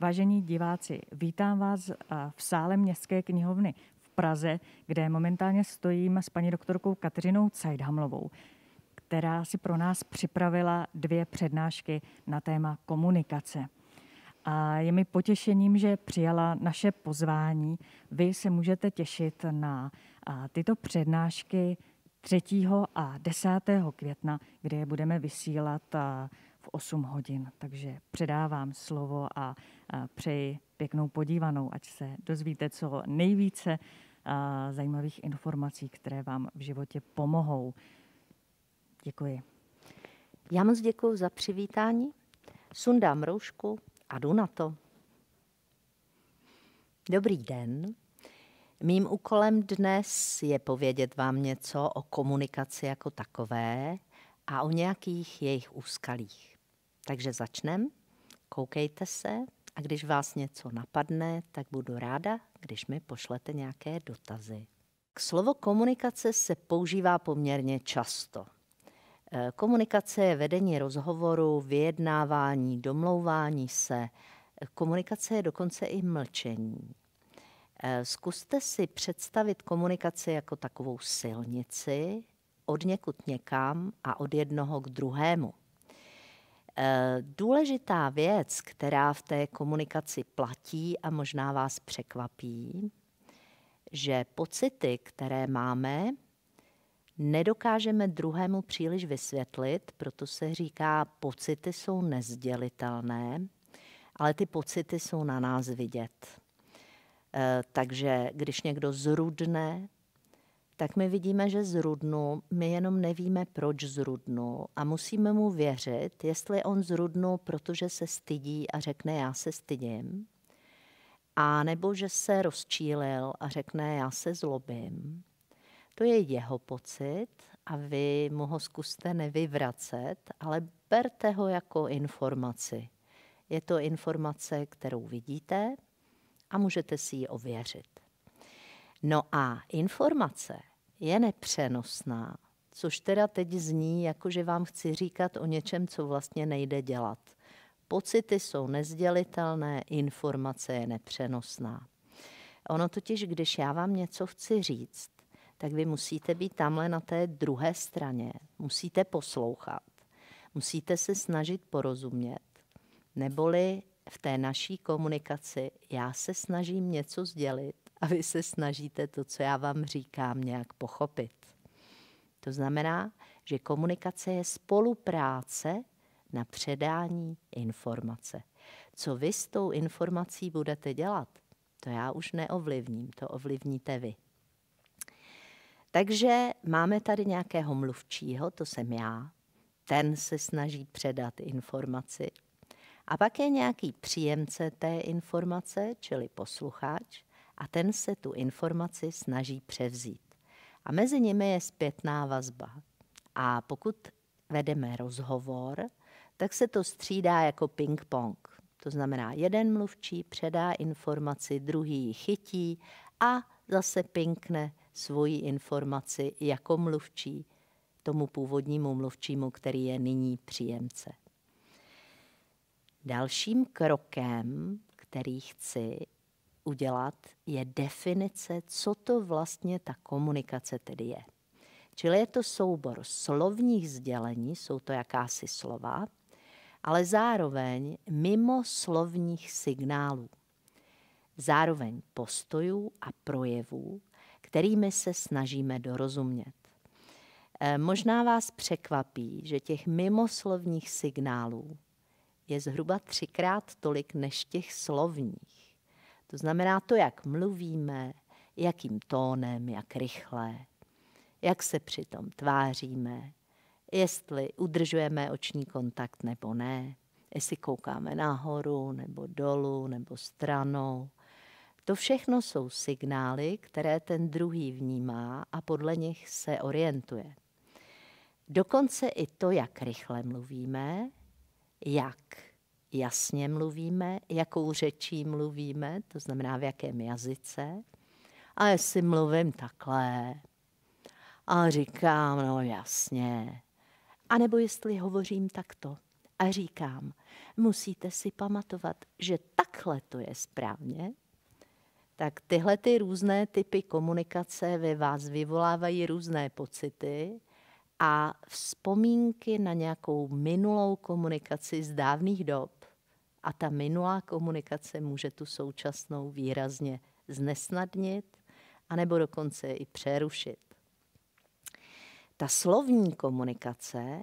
Vážení diváci, vítám vás eh, v sále Městské knihovny v Praze, kde momentálně stojím s paní doktorkou Kateřinou Cajdhamlovou, která si pro nás připravila dvě přednášky na téma komunikace. A je mi potěšením, že přijala naše pozvání. Vy se můžete těšit na tyto přednášky 3. a 10. května, kde je budeme vysílat v 8 hodin. Takže předávám slovo a přeji pěknou podívanou, ať se dozvíte co nejvíce zajímavých informací, které vám v životě pomohou. Děkuji. Já moc děkuji za přivítání, sundám roušku a jdu na to. Dobrý den. Mým úkolem dnes je povědět vám něco o komunikaci jako takové a o nějakých jejich úskalích. Takže začnem. koukejte se a když vás něco napadne, tak budu ráda, když mi pošlete nějaké dotazy. K slovo komunikace se používá poměrně často. Eh, komunikace je vedení rozhovoru, vyjednávání, domlouvání se. Eh, komunikace je dokonce i mlčení. Eh, zkuste si představit komunikaci jako takovou silnici od někud někam a od jednoho k druhému. Eh, důležitá věc, která v té komunikaci platí a možná vás překvapí, že pocity, které máme, nedokážeme druhému příliš vysvětlit, proto se říká, pocity jsou nezdělitelné, ale ty pocity jsou na nás vidět. Eh, takže když někdo zrudne, tak my vidíme, že zrudnu, my jenom nevíme, proč zrudnu a musíme mu věřit, jestli on zrudnu, protože se stydí a řekne, já se stydím, a nebo že se rozčílil a řekne, já se zlobím. To je jeho pocit a vy mu ho zkuste nevyvracet, ale berte ho jako informaci. Je to informace, kterou vidíte a můžete si ji ověřit. No a informace je nepřenosná, což teda teď zní, jako že vám chci říkat o něčem, co vlastně nejde dělat. Pocity jsou nezdělitelné, informace je nepřenosná. Ono totiž, když já vám něco chci říct, tak vy musíte být tamhle na té druhé straně, musíte poslouchat, musíte se snažit porozumět, neboli v té naší komunikaci já se snažím něco sdělit a vy se snažíte to, co já vám říkám, nějak pochopit. To znamená, že komunikace je spolupráce na předání informace. Co vy s tou informací budete dělat, to já už neovlivním, to ovlivníte vy. Takže máme tady nějakého mluvčího, to jsem já, ten se snaží předat informaci. A pak je nějaký příjemce té informace, čili posluchač, a ten se tu informaci snaží převzít. A mezi nimi je zpětná vazba. A pokud vedeme rozhovor, tak se to střídá jako ping-pong. To znamená, jeden mluvčí předá informaci, druhý ji chytí a zase pinkne svoji informaci jako mluvčí tomu původnímu mluvčímu, který je nyní příjemce. Dalším krokem, který chci, udělat, je definice, co to vlastně ta komunikace tedy je. Čili je to soubor slovních sdělení, jsou to jakási slova, ale zároveň mimo slovních signálů. Zároveň postojů a projevů, kterými se snažíme dorozumět. Eh, možná vás překvapí, že těch mimoslovních signálů je zhruba třikrát tolik než těch slovních. To znamená to, jak mluvíme, jakým tónem, jak rychle, jak se přitom tváříme, jestli udržujeme oční kontakt nebo ne, jestli koukáme nahoru nebo dolů nebo stranou. To všechno jsou signály, které ten druhý vnímá a podle nich se orientuje. Dokonce i to, jak rychle mluvíme, jak jasně mluvíme, jakou řečí mluvíme, to znamená v jakém jazyce. A jestli mluvím takhle a říkám, no jasně. A nebo jestli hovořím takto a říkám, musíte si pamatovat, že takhle to je správně, tak tyhle ty různé typy komunikace ve vás vyvolávají různé pocity a vzpomínky na nějakou minulou komunikaci z dávných dob a ta minulá komunikace může tu současnou výrazně znesnadnit, anebo dokonce i přerušit. Ta slovní komunikace,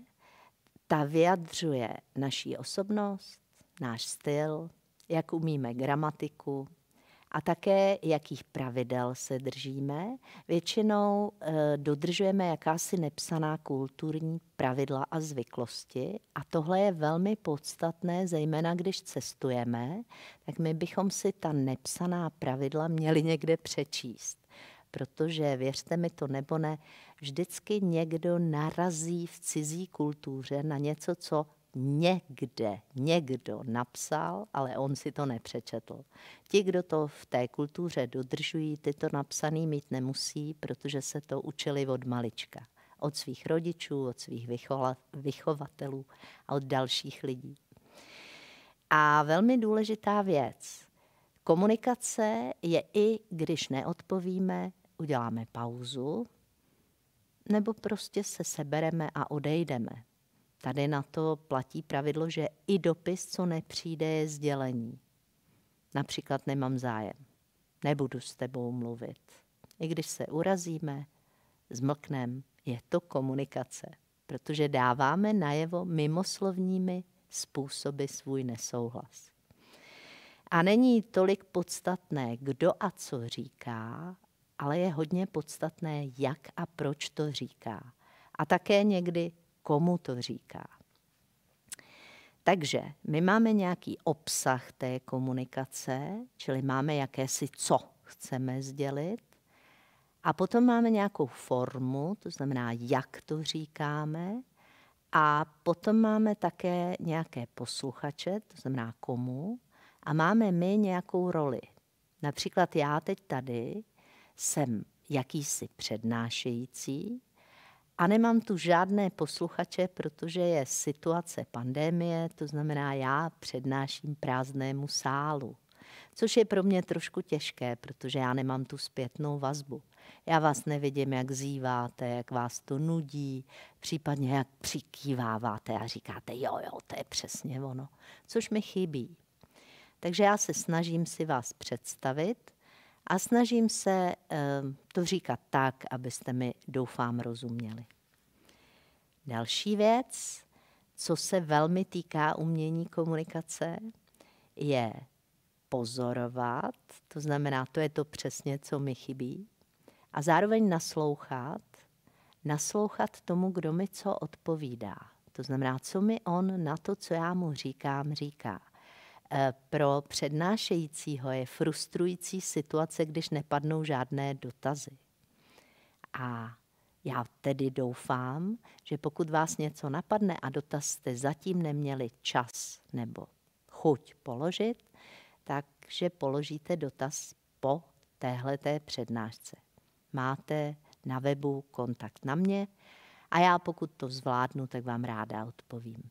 ta vyjadřuje naší osobnost, náš styl, jak umíme gramatiku, a také jakých pravidel se držíme. Většinou eh, dodržujeme jakási nepsaná kulturní pravidla a zvyklosti a tohle je velmi podstatné, zejména když cestujeme, tak my bychom si ta nepsaná pravidla měli někde přečíst protože věřte mi to nebo ne, vždycky někdo narazí v cizí kultuře na něco, co někde někdo napsal, ale on si to nepřečetl. Ti, kdo to v té kultuře dodržují, ty to napsaný mít nemusí, protože se to učili od malička. Od svých rodičů, od svých vychovatelů a od dalších lidí. A velmi důležitá věc. Komunikace je i, když neodpovíme, uděláme pauzu, nebo prostě se sebereme a odejdeme Tady na to platí pravidlo, že i dopis, co nepřijde, je sdělení. Například nemám zájem, nebudu s tebou mluvit. I když se urazíme, zmlknem, je to komunikace, protože dáváme najevo mimoslovními způsoby svůj nesouhlas. A není tolik podstatné, kdo a co říká, ale je hodně podstatné, jak a proč to říká. A také někdy komu to říká. Takže my máme nějaký obsah té komunikace, čili máme jakési co chceme sdělit, a potom máme nějakou formu, to znamená, jak to říkáme, a potom máme také nějaké posluchače, to znamená komu, a máme my nějakou roli. Například já teď tady jsem jakýsi přednášející, a nemám tu žádné posluchače, protože je situace pandémie, to znamená, já přednáším prázdnému sálu. Což je pro mě trošku těžké, protože já nemám tu zpětnou vazbu. Já vás nevidím, jak zýváte, jak vás to nudí, případně jak přikýváváte a říkáte, jo, jo, to je přesně ono, což mi chybí. Takže já se snažím si vás představit a snažím se ehm, to říkat tak, abyste mi, doufám, rozuměli. Další věc, co se velmi týká umění komunikace, je pozorovat, to znamená, to je to přesně, co mi chybí, a zároveň naslouchat, naslouchat tomu, kdo mi co odpovídá. To znamená, co mi on na to, co já mu říkám, říká. Eh, pro přednášejícího je frustrující situace, když nepadnou žádné dotazy. A já tedy doufám, že pokud vás něco napadne a dotaz jste zatím neměli čas nebo chuť položit, takže položíte dotaz po téhleté přednášce. Máte na webu kontakt na mě a já pokud to zvládnu, tak vám ráda odpovím.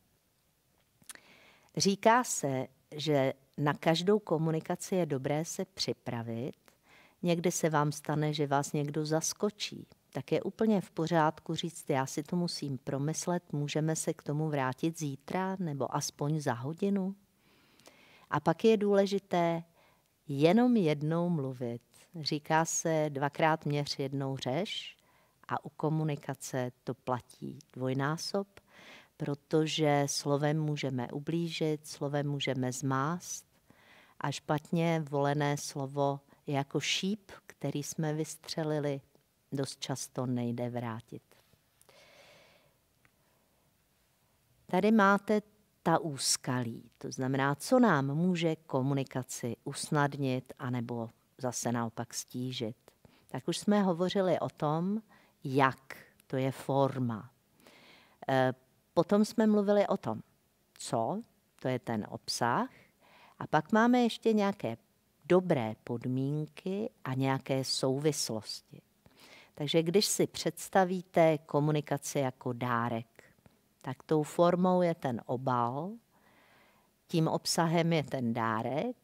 Říká se, že na každou komunikaci je dobré se připravit. Někdy se vám stane, že vás někdo zaskočí, tak je úplně v pořádku říct, já si to musím promyslet, můžeme se k tomu vrátit zítra nebo aspoň za hodinu. A pak je důležité jenom jednou mluvit. Říká se dvakrát měř jednou řeš a u komunikace to platí dvojnásob protože slovem můžeme ublížit, slovem můžeme zmást a špatně volené slovo jako šíp, který jsme vystřelili, dost často nejde vrátit. Tady máte ta úskalí, to znamená, co nám může komunikaci usnadnit anebo zase naopak stížit. Tak už jsme hovořili o tom, jak to je forma. Eh, Potom jsme mluvili o tom, co, to je ten obsah, a pak máme ještě nějaké dobré podmínky a nějaké souvislosti. Takže když si představíte komunikaci jako dárek, tak tou formou je ten obal, tím obsahem je ten dárek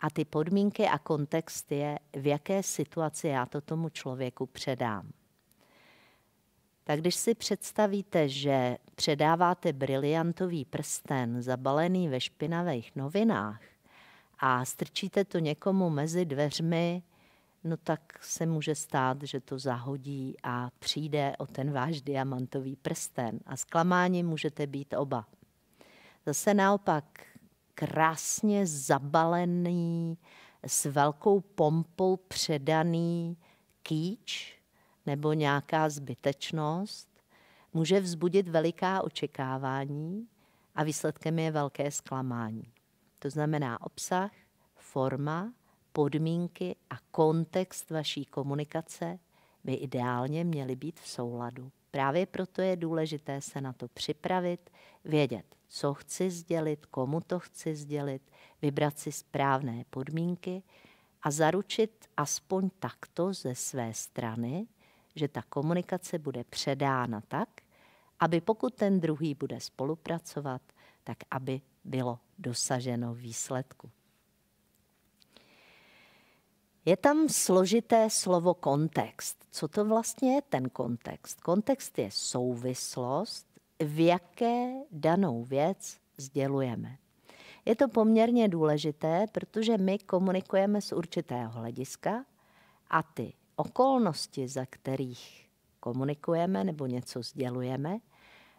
a ty podmínky a kontext je, v jaké situaci já to tomu člověku předám. Tak když si představíte, že předáváte briliantový prsten zabalený ve špinavých novinách a strčíte to někomu mezi dveřmi, no tak se může stát, že to zahodí a přijde o ten váš diamantový prsten. A zklamání můžete být oba. Zase naopak krásně zabalený, s velkou pompou předaný kýč, nebo nějaká zbytečnost může vzbudit veliká očekávání a výsledkem je velké zklamání. To znamená obsah, forma, podmínky a kontext vaší komunikace by ideálně měly být v souladu. Právě proto je důležité se na to připravit, vědět, co chci sdělit, komu to chci sdělit, vybrat si správné podmínky a zaručit aspoň takto ze své strany, že ta komunikace bude předána tak, aby pokud ten druhý bude spolupracovat, tak aby bylo dosaženo výsledku. Je tam složité slovo kontext. Co to vlastně je ten kontext? Kontext je souvislost, v jaké danou věc sdělujeme. Je to poměrně důležité, protože my komunikujeme z určitého hlediska a ty okolnosti, za kterých komunikujeme nebo něco sdělujeme,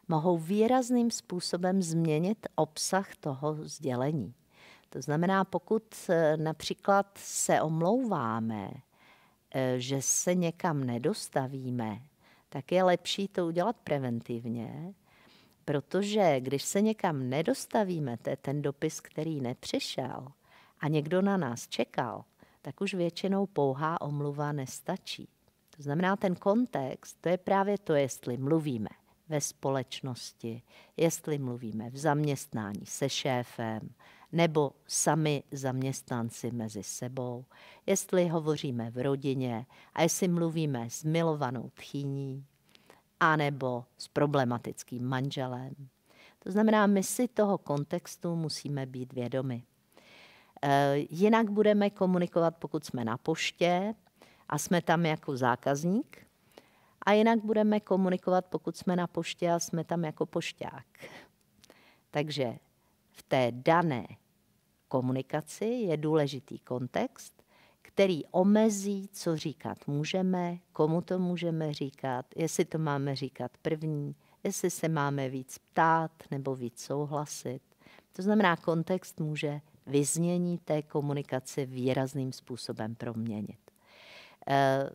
mohou výrazným způsobem změnit obsah toho sdělení. To znamená, pokud eh, například se omlouváme, eh, že se někam nedostavíme, tak je lepší to udělat preventivně, protože když se někam nedostavíme, to je ten dopis, který nepřišel a někdo na nás čekal, tak už většinou pouhá omluva nestačí. To znamená, ten kontext, to je právě to, jestli mluvíme ve společnosti, jestli mluvíme v zaměstnání se šéfem, nebo sami zaměstnanci mezi sebou, jestli hovoříme v rodině a jestli mluvíme s milovanou tchýní, anebo s problematickým manželem. To znamená, my si toho kontextu musíme být vědomi. Eh, jinak budeme komunikovat, pokud jsme na poště a jsme tam jako zákazník. A jinak budeme komunikovat, pokud jsme na poště a jsme tam jako pošťák. Takže v té dané komunikaci je důležitý kontext, který omezí, co říkat můžeme, komu to můžeme říkat, jestli to máme říkat první, jestli se máme víc ptát nebo víc souhlasit. To znamená, kontext může vyznění té komunikace výrazným způsobem proměnit. Eh,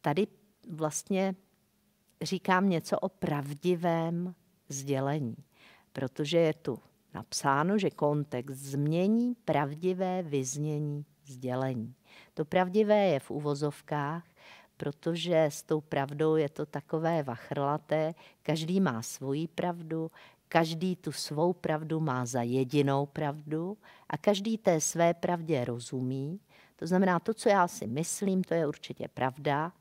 tady vlastně říkám něco o pravdivém sdělení, protože je tu napsáno, že kontext změní pravdivé vyznění sdělení. To pravdivé je v uvozovkách, protože s tou pravdou je to takové vachrlaté, každý má svoji pravdu, Každý tu svou pravdu má za jedinou pravdu a každý té své pravdě rozumí. To znamená, to, co já si myslím, to je určitě pravda.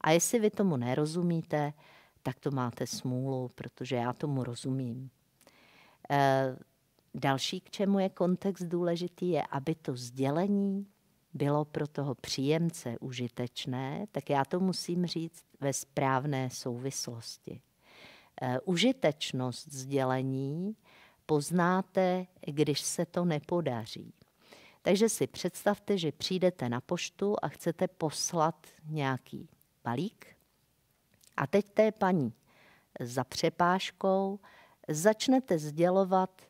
A jestli vy tomu nerozumíte, tak to máte smůlu, protože já tomu rozumím. E, další, k čemu je kontext důležitý, je, aby to sdělení bylo pro toho příjemce užitečné, tak já to musím říct ve správné souvislosti. Eh, užitečnost sdělení poznáte, když se to nepodaří. Takže si představte, že přijdete na poštu a chcete poslat nějaký balík. A teď té paní za přepážkou začnete sdělovat,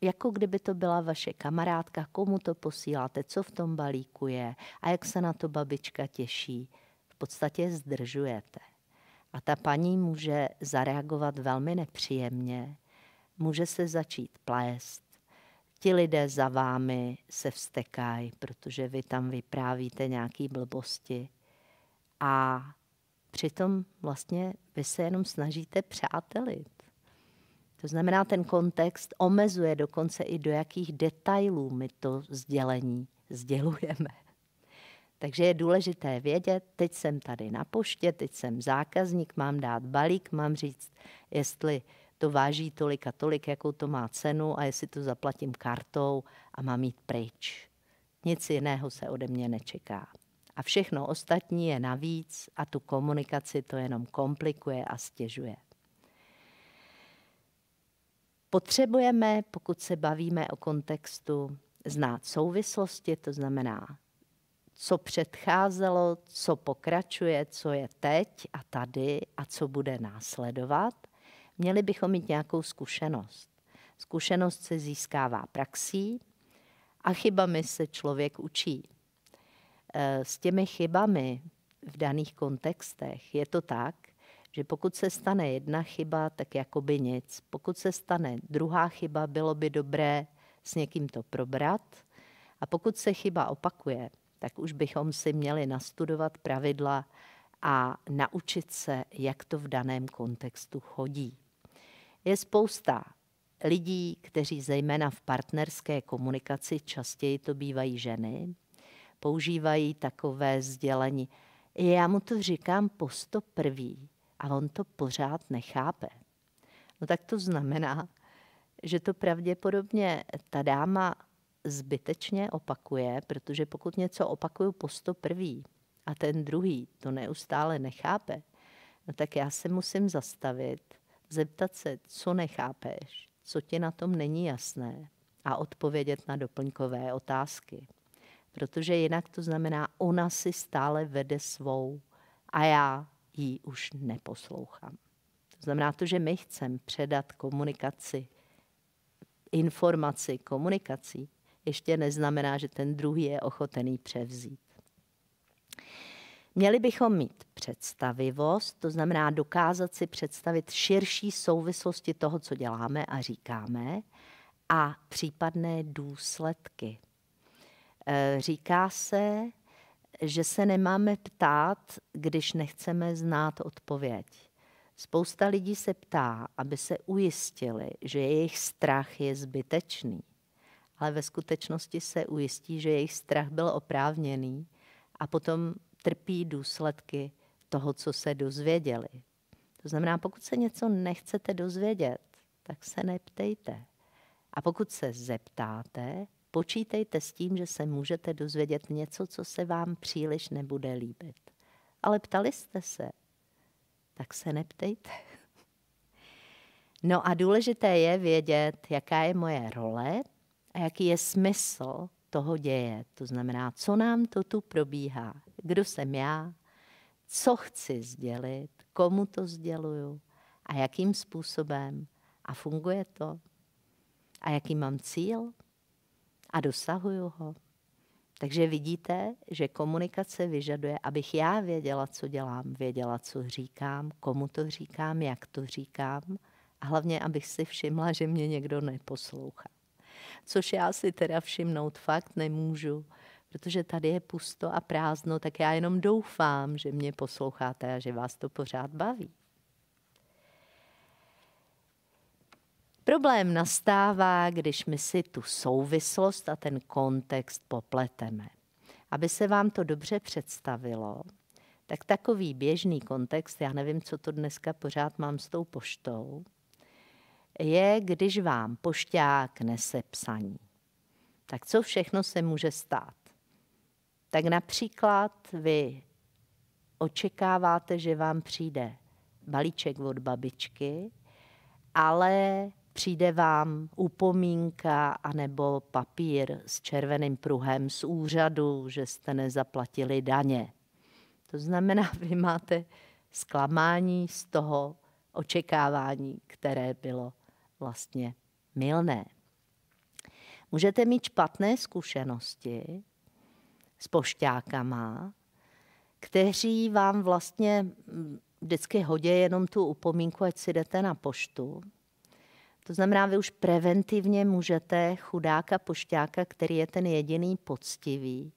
jako kdyby to byla vaše kamarádka, komu to posíláte, co v tom balíku je a jak se na to babička těší. V podstatě zdržujete. A ta paní může zareagovat velmi nepříjemně, může se začít plést. Ti lidé za vámi se vstekají, protože vy tam vyprávíte nějaké blbosti. A přitom vlastně vy se jenom snažíte přátelit. To znamená, ten kontext omezuje dokonce i do jakých detailů my to sdělení sdělujeme. Takže je důležité vědět, teď jsem tady na poště, teď jsem zákazník, mám dát balík, mám říct, jestli to váží tolik a tolik, jakou to má cenu a jestli to zaplatím kartou a mám jít pryč. Nic jiného se ode mě nečeká. A všechno ostatní je navíc a tu komunikaci to jenom komplikuje a stěžuje. Potřebujeme, pokud se bavíme o kontextu, znát souvislosti, to znamená, co předcházelo, co pokračuje, co je teď a tady a co bude následovat, měli bychom mít nějakou zkušenost. Zkušenost se získává praxí a chybami se člověk učí. E, s těmi chybami v daných kontextech je to tak, že pokud se stane jedna chyba, tak jako by nic. Pokud se stane druhá chyba, bylo by dobré s někým to probrat. A pokud se chyba opakuje, tak už bychom si měli nastudovat pravidla a naučit se, jak to v daném kontextu chodí. Je spousta lidí, kteří zejména v partnerské komunikaci, častěji to bývají ženy, používají takové sdělení. Já mu to říkám po sto prvý a on to pořád nechápe. No tak to znamená, že to pravděpodobně ta dáma zbytečně opakuje, protože pokud něco opakuju po sto prvý a ten druhý to neustále nechápe, no tak já se musím zastavit, zeptat se, co nechápeš, co ti na tom není jasné a odpovědět na doplňkové otázky. Protože jinak to znamená, ona si stále vede svou a já ji už neposlouchám. To znamená to, že my chceme předat komunikaci, informaci komunikací, ještě neznamená, že ten druhý je ochotený převzít. Měli bychom mít představivost, to znamená dokázat si představit širší souvislosti toho, co děláme a říkáme, a případné důsledky. Eh, říká se, že se nemáme ptát, když nechceme znát odpověď. Spousta lidí se ptá, aby se ujistili, že jejich strach je zbytečný ale ve skutečnosti se ujistí, že jejich strach byl oprávněný a potom trpí důsledky toho, co se dozvěděli. To znamená, pokud se něco nechcete dozvědět, tak se neptejte. A pokud se zeptáte, počítejte s tím, že se můžete dozvědět něco, co se vám příliš nebude líbit. Ale ptali jste se, tak se neptejte. No a důležité je vědět, jaká je moje role, a jaký je smysl toho děje. To znamená, co nám to tu probíhá, kdo jsem já, co chci sdělit, komu to sděluju a jakým způsobem a funguje to a jaký mám cíl a dosahuju ho. Takže vidíte, že komunikace vyžaduje, abych já věděla, co dělám, věděla, co říkám, komu to říkám, jak to říkám a hlavně, abych si všimla, že mě někdo neposlouchá což já si teda všimnout fakt nemůžu, protože tady je pusto a prázdno, tak já jenom doufám, že mě posloucháte a že vás to pořád baví. Problém nastává, když my si tu souvislost a ten kontext popleteme. Aby se vám to dobře představilo, tak takový běžný kontext, já nevím, co to dneska pořád mám s tou poštou, je, když vám pošťák nese psaní. Tak co všechno se může stát? Tak například vy očekáváte, že vám přijde balíček od babičky, ale přijde vám upomínka anebo papír s červeným pruhem z úřadu, že jste nezaplatili daně. To znamená, vy máte zklamání z toho očekávání, které bylo vlastně milné. Můžete mít špatné zkušenosti s pošťákama, kteří vám vlastně mm, vždycky hodí jenom tu upomínku, ať si jdete na poštu. To znamená, vy už preventivně můžete chudáka pošťáka, který je ten jediný poctivý,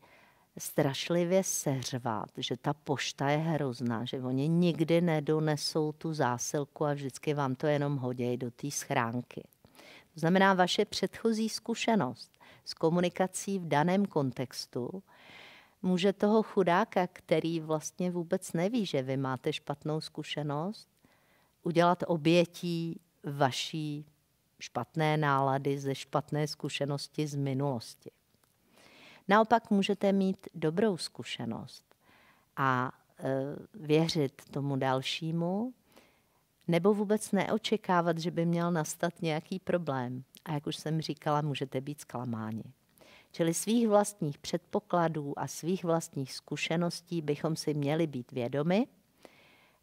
strašlivě seřvat, že ta pošta je hrozná, že oni nikdy nedonesou tu zásilku a vždycky vám to jenom hodějí do té schránky. To znamená vaše předchozí zkušenost s komunikací v daném kontextu, může toho chudáka, který vlastně vůbec neví, že vy máte špatnou zkušenost, udělat obětí vaší špatné nálady ze špatné zkušenosti z minulosti. Naopak můžete mít dobrou zkušenost a e, věřit tomu dalšímu, nebo vůbec neočekávat, že by měl nastat nějaký problém. A jak už jsem říkala, můžete být zklamáni. Čili svých vlastních předpokladů a svých vlastních zkušeností bychom si měli být vědomi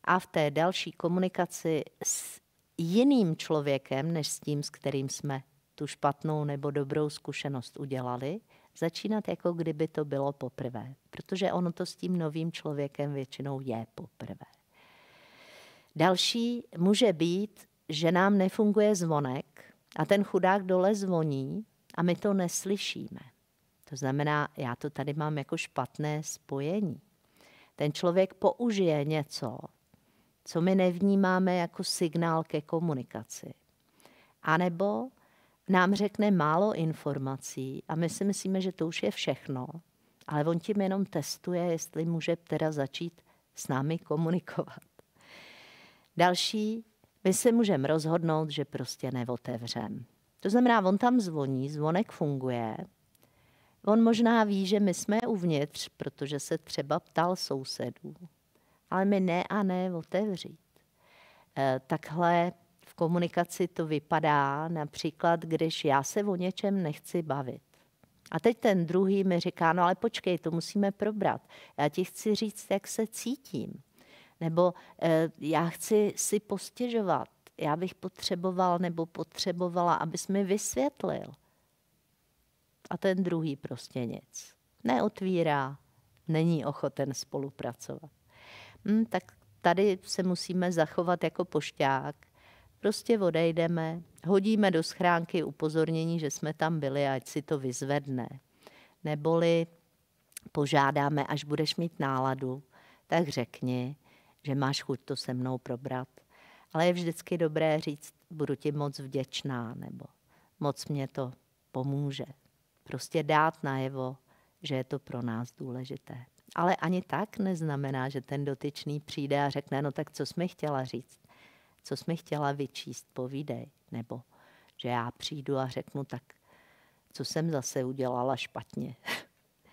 a v té další komunikaci s jiným člověkem, než s tím, s kterým jsme tu špatnou nebo dobrou zkušenost udělali, Začínat jako kdyby to bylo poprvé, protože ono to s tím novým člověkem většinou je poprvé. Další může být, že nám nefunguje zvonek a ten chudák dole zvoní a my to neslyšíme. To znamená, já to tady mám jako špatné spojení. Ten člověk použije něco, co my nevnímáme jako signál ke komunikaci. A nebo nám řekne málo informací a my si myslíme, že to už je všechno, ale on tím jenom testuje, jestli může teda začít s námi komunikovat. Další, my se můžeme rozhodnout, že prostě neotevřem. To znamená, on tam zvoní, zvonek funguje, On možná ví, že my jsme uvnitř, protože se třeba ptal sousedů, ale my ne a ne otevřít. E, takhle komunikaci to vypadá, například, když já se o něčem nechci bavit. A teď ten druhý mi říká, no ale počkej, to musíme probrat. Já ti chci říct, jak se cítím. Nebo eh, já chci si postěžovat. Já bych potřeboval nebo potřebovala, abys mi vysvětlil. A ten druhý prostě nic. Neotvírá, není ochoten spolupracovat. Hmm, tak tady se musíme zachovat jako pošťák Prostě odejdeme, hodíme do schránky upozornění, že jsme tam byli, ať si to vyzvedne. Neboli požádáme, až budeš mít náladu, tak řekni, že máš chuť to se mnou probrat. Ale je vždycky dobré říct, budu ti moc vděčná, nebo moc mě to pomůže. Prostě dát najevo, že je to pro nás důležité. Ale ani tak neznamená, že ten dotyčný přijde a řekne, no tak co jsme chtěla říct co jsi mi chtěla vyčíst, povídej. Nebo že já přijdu a řeknu, tak co jsem zase udělala špatně.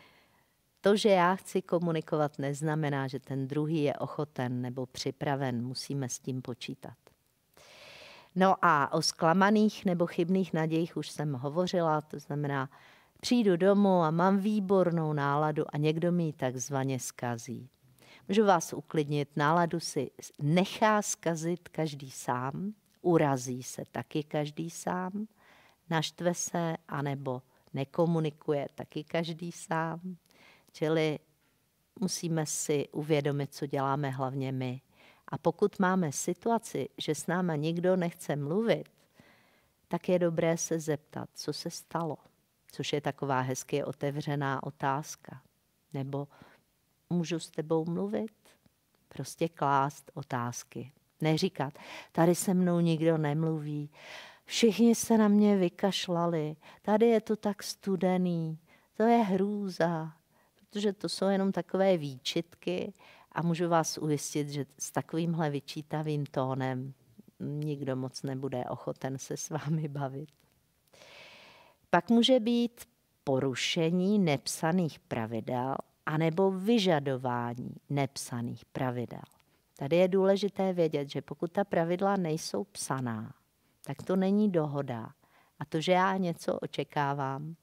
to, že já chci komunikovat, neznamená, že ten druhý je ochoten nebo připraven. Musíme s tím počítat. No a o zklamaných nebo chybných nadějích už jsem hovořila, to znamená, přijdu domů a mám výbornou náladu a někdo mi ji takzvaně skazí. Můžu vás uklidnit, náladu si nechá zkazit každý sám, urazí se taky každý sám, naštve se anebo nekomunikuje taky každý sám. Čili musíme si uvědomit, co děláme hlavně my. A pokud máme situaci, že s náma nikdo nechce mluvit, tak je dobré se zeptat, co se stalo, což je taková hezky otevřená otázka. Nebo můžu s tebou mluvit? Prostě klást otázky. Neříkat, tady se mnou nikdo nemluví, všichni se na mě vykašlali, tady je to tak studený, to je hrůza, protože to jsou jenom takové výčitky a můžu vás ujistit, že s takovýmhle vyčítavým tónem nikdo moc nebude ochoten se s vámi bavit. Pak může být porušení nepsaných pravidel anebo vyžadování nepsaných pravidel. Tady je důležité vědět, že pokud ta pravidla nejsou psaná, tak to není dohoda. A to, že já něco očekávám,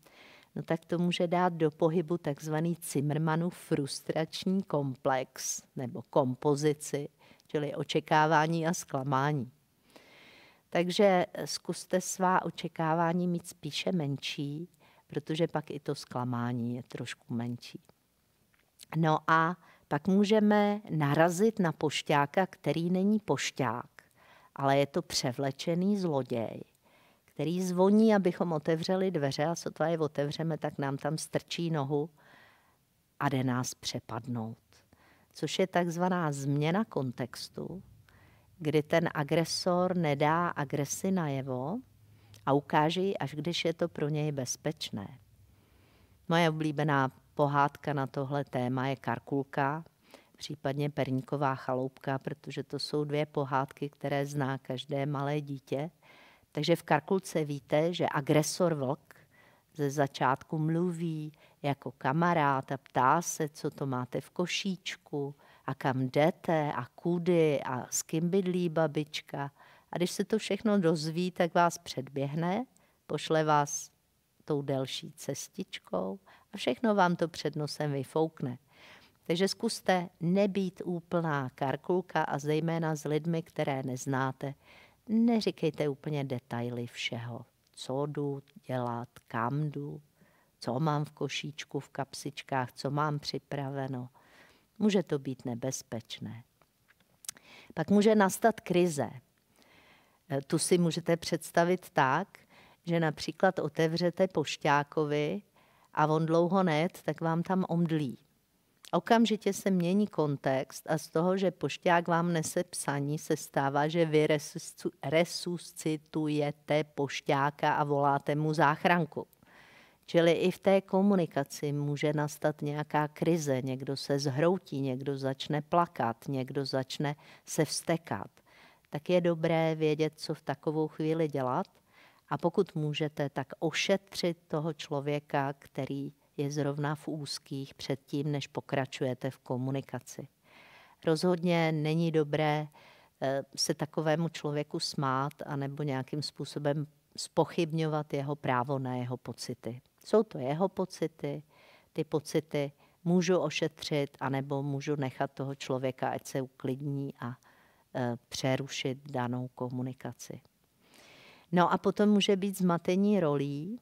no tak to může dát do pohybu takzvaný Zimmermanův frustrační komplex nebo kompozici, čili očekávání a zklamání. Takže eh, zkuste svá očekávání mít spíše menší, protože pak i to zklamání je trošku menší. No a pak můžeme narazit na pošťáka, který není pošťák, ale je to převlečený zloděj, který zvoní, abychom otevřeli dveře a sotva je otevřeme, tak nám tam strčí nohu a jde nás přepadnout. Což je takzvaná změna kontextu, kdy ten agresor nedá agresi najevo a ukáže ji, až když je to pro něj bezpečné. Moje oblíbená pohádka na tohle téma je Karkulka, případně Perníková chaloupka, protože to jsou dvě pohádky, které zná každé malé dítě. Takže v Karkulce víte, že agresor vlk ze začátku mluví jako kamarád a ptá se, co to máte v košíčku a kam jdete a kudy a s kým bydlí babička. A když se to všechno dozví, tak vás předběhne, pošle vás tou delší cestičkou a všechno vám to před nosem vyfoukne. Takže zkuste nebýt úplná karkulka a zejména s lidmi, které neznáte. Neříkejte úplně detaily všeho. Co jdu dělat, kam jdu, co mám v košíčku, v kapsičkách, co mám připraveno. Může to být nebezpečné. Pak může nastat krize. E, tu si můžete představit tak, že například otevřete pošťákovi a on dlouho net, tak vám tam omdlí. Okamžitě se mění kontext a z toho, že pošťák vám nese psaní, se stává, že vy resuscitujete pošťáka a voláte mu záchranku. Čili i v té komunikaci může nastat nějaká krize, někdo se zhroutí, někdo začne plakat, někdo začne se vstekat. Tak je dobré vědět, co v takovou chvíli dělat – a pokud můžete, tak ošetřit toho člověka, který je zrovna v úzkých předtím, než pokračujete v komunikaci. Rozhodně není dobré eh, se takovému člověku smát anebo nějakým způsobem spochybňovat jeho právo na jeho pocity. Jsou to jeho pocity, ty pocity můžu ošetřit, anebo můžu nechat toho člověka, ať se uklidní a eh, přerušit danou komunikaci. No a potom může být zmatení rolí,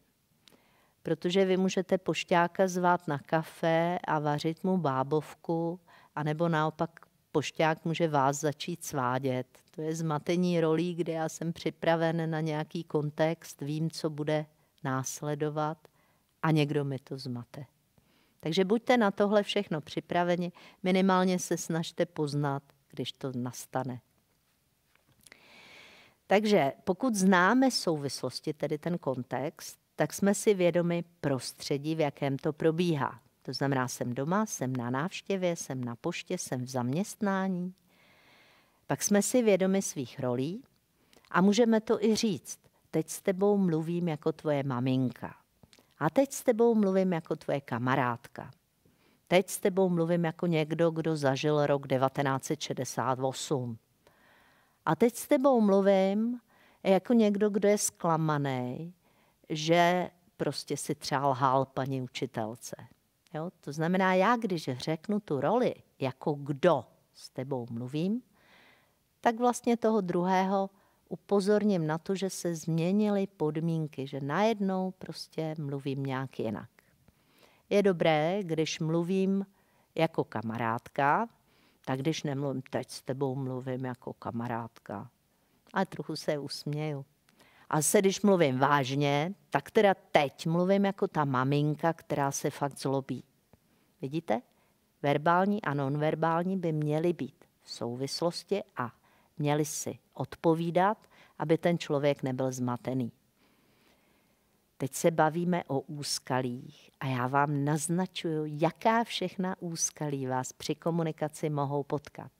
protože vy můžete pošťáka zvát na kafe a vařit mu bábovku, anebo naopak pošťák může vás začít svádět. To je zmatení rolí, kde já jsem připraven na nějaký kontext, vím, co bude následovat a někdo mi to zmate. Takže buďte na tohle všechno připraveni, minimálně se snažte poznat, když to nastane. Takže pokud známe souvislosti, tedy ten kontext, tak jsme si vědomi prostředí, v jakém to probíhá. To znamená, jsem doma, jsem na návštěvě, jsem na poště, jsem v zaměstnání. Pak jsme si vědomi svých rolí a můžeme to i říct. Teď s tebou mluvím jako tvoje maminka. A teď s tebou mluvím jako tvoje kamarádka. Teď s tebou mluvím jako někdo, kdo zažil rok 1968. A teď s tebou mluvím jako někdo, kdo je zklamaný, že prostě si třeba lhal paní učitelce. Jo? To znamená, já když řeknu tu roli, jako kdo s tebou mluvím, tak vlastně toho druhého upozorním na to, že se změnily podmínky, že najednou prostě mluvím nějak jinak. Je dobré, když mluvím jako kamarádka, tak když nemluvím teď s tebou, mluvím jako kamarádka. A trochu se usměju. A se, když mluvím vážně, tak teda teď mluvím jako ta maminka, která se fakt zlobí. Vidíte? Verbální a nonverbální by měly být v souvislosti a měly si odpovídat, aby ten člověk nebyl zmatený. Teď se bavíme o úskalích a já vám naznačuju, jaká všechna úskalí vás při komunikaci mohou potkat.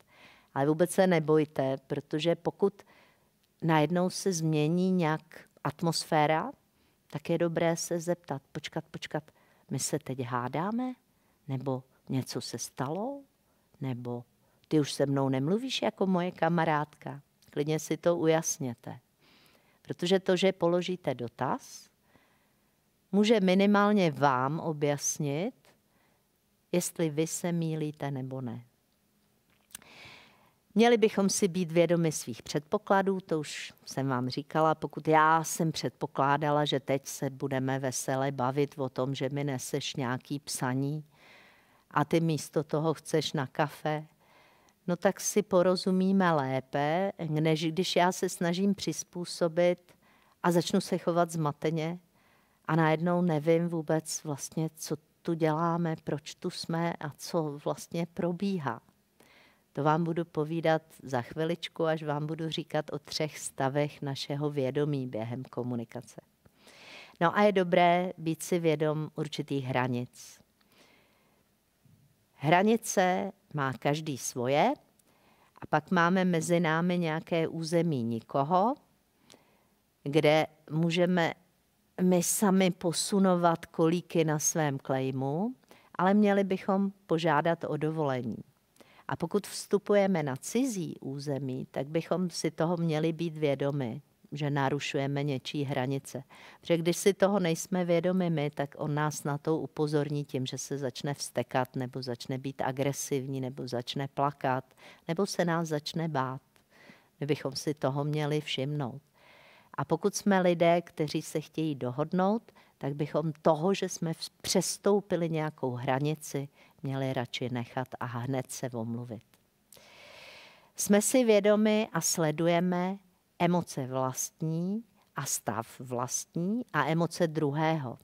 Ale vůbec se nebojte, protože pokud najednou se změní nějak atmosféra, tak je dobré se zeptat, počkat, počkat, my se teď hádáme? Nebo něco se stalo? Nebo ty už se mnou nemluvíš jako moje kamarádka? Klidně si to ujasněte. Protože to, že položíte dotaz, může minimálně vám objasnit, jestli vy se mýlíte nebo ne. Měli bychom si být vědomi svých předpokladů, to už jsem vám říkala. Pokud já jsem předpokládala, že teď se budeme vesele bavit o tom, že mi neseš nějaký psaní a ty místo toho chceš na kafe, no tak si porozumíme lépe, než když já se snažím přizpůsobit a začnu se chovat zmateně, a najednou nevím vůbec vlastně, co tu děláme, proč tu jsme a co vlastně probíhá. To vám budu povídat za chviličku, až vám budu říkat o třech stavech našeho vědomí během komunikace. No a je dobré být si vědom určitých hranic. Hranice má každý svoje a pak máme mezi námi nějaké území nikoho, kde můžeme my sami posunovat kolíky na svém klejmu, ale měli bychom požádat o dovolení. A pokud vstupujeme na cizí území, tak bychom si toho měli být vědomi, že narušujeme něčí hranice. Protože když si toho nejsme vědomi my, tak on nás na to upozorní tím, že se začne vstekat, nebo začne být agresivní, nebo začne plakat, nebo se nás začne bát. My bychom si toho měli všimnout. A pokud jsme lidé, kteří se chtějí dohodnout, tak bychom toho, že jsme přestoupili nějakou hranici, měli radši nechat a hned se omluvit. Jsme si vědomi a sledujeme emoce vlastní a stav vlastní a emoce druhého.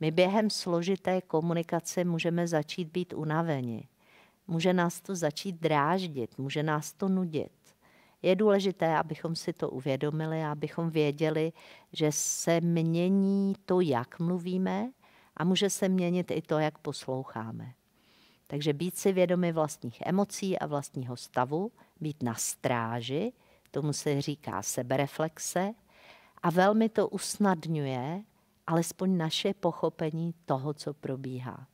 My během složité komunikace můžeme začít být unaveni. Může nás to začít dráždit, může nás to nudit. Je důležité, abychom si to uvědomili, abychom věděli, že se mění to, jak mluvíme, a může se měnit i to, jak posloucháme. Takže být si vědomi vlastních emocí a vlastního stavu, být na stráži, tomu se říká sebereflexe, a velmi to usnadňuje alespoň naše pochopení toho, co probíhá.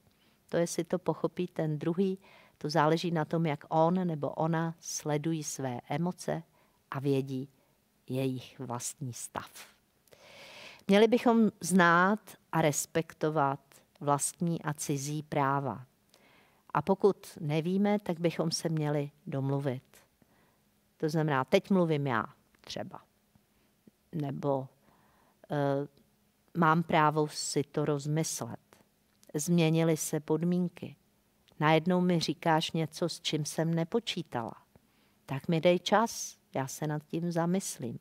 To, jestli to pochopí ten druhý, to záleží na tom, jak on nebo ona sledují své emoce a vědí jejich vlastní stav. Měli bychom znát a respektovat vlastní a cizí práva. A pokud nevíme, tak bychom se měli domluvit. To znamená, teď mluvím já třeba. Nebo uh, mám právo si to rozmyslet. Změnily se podmínky najednou mi říkáš něco, s čím jsem nepočítala. Tak mi dej čas, já se nad tím zamyslím.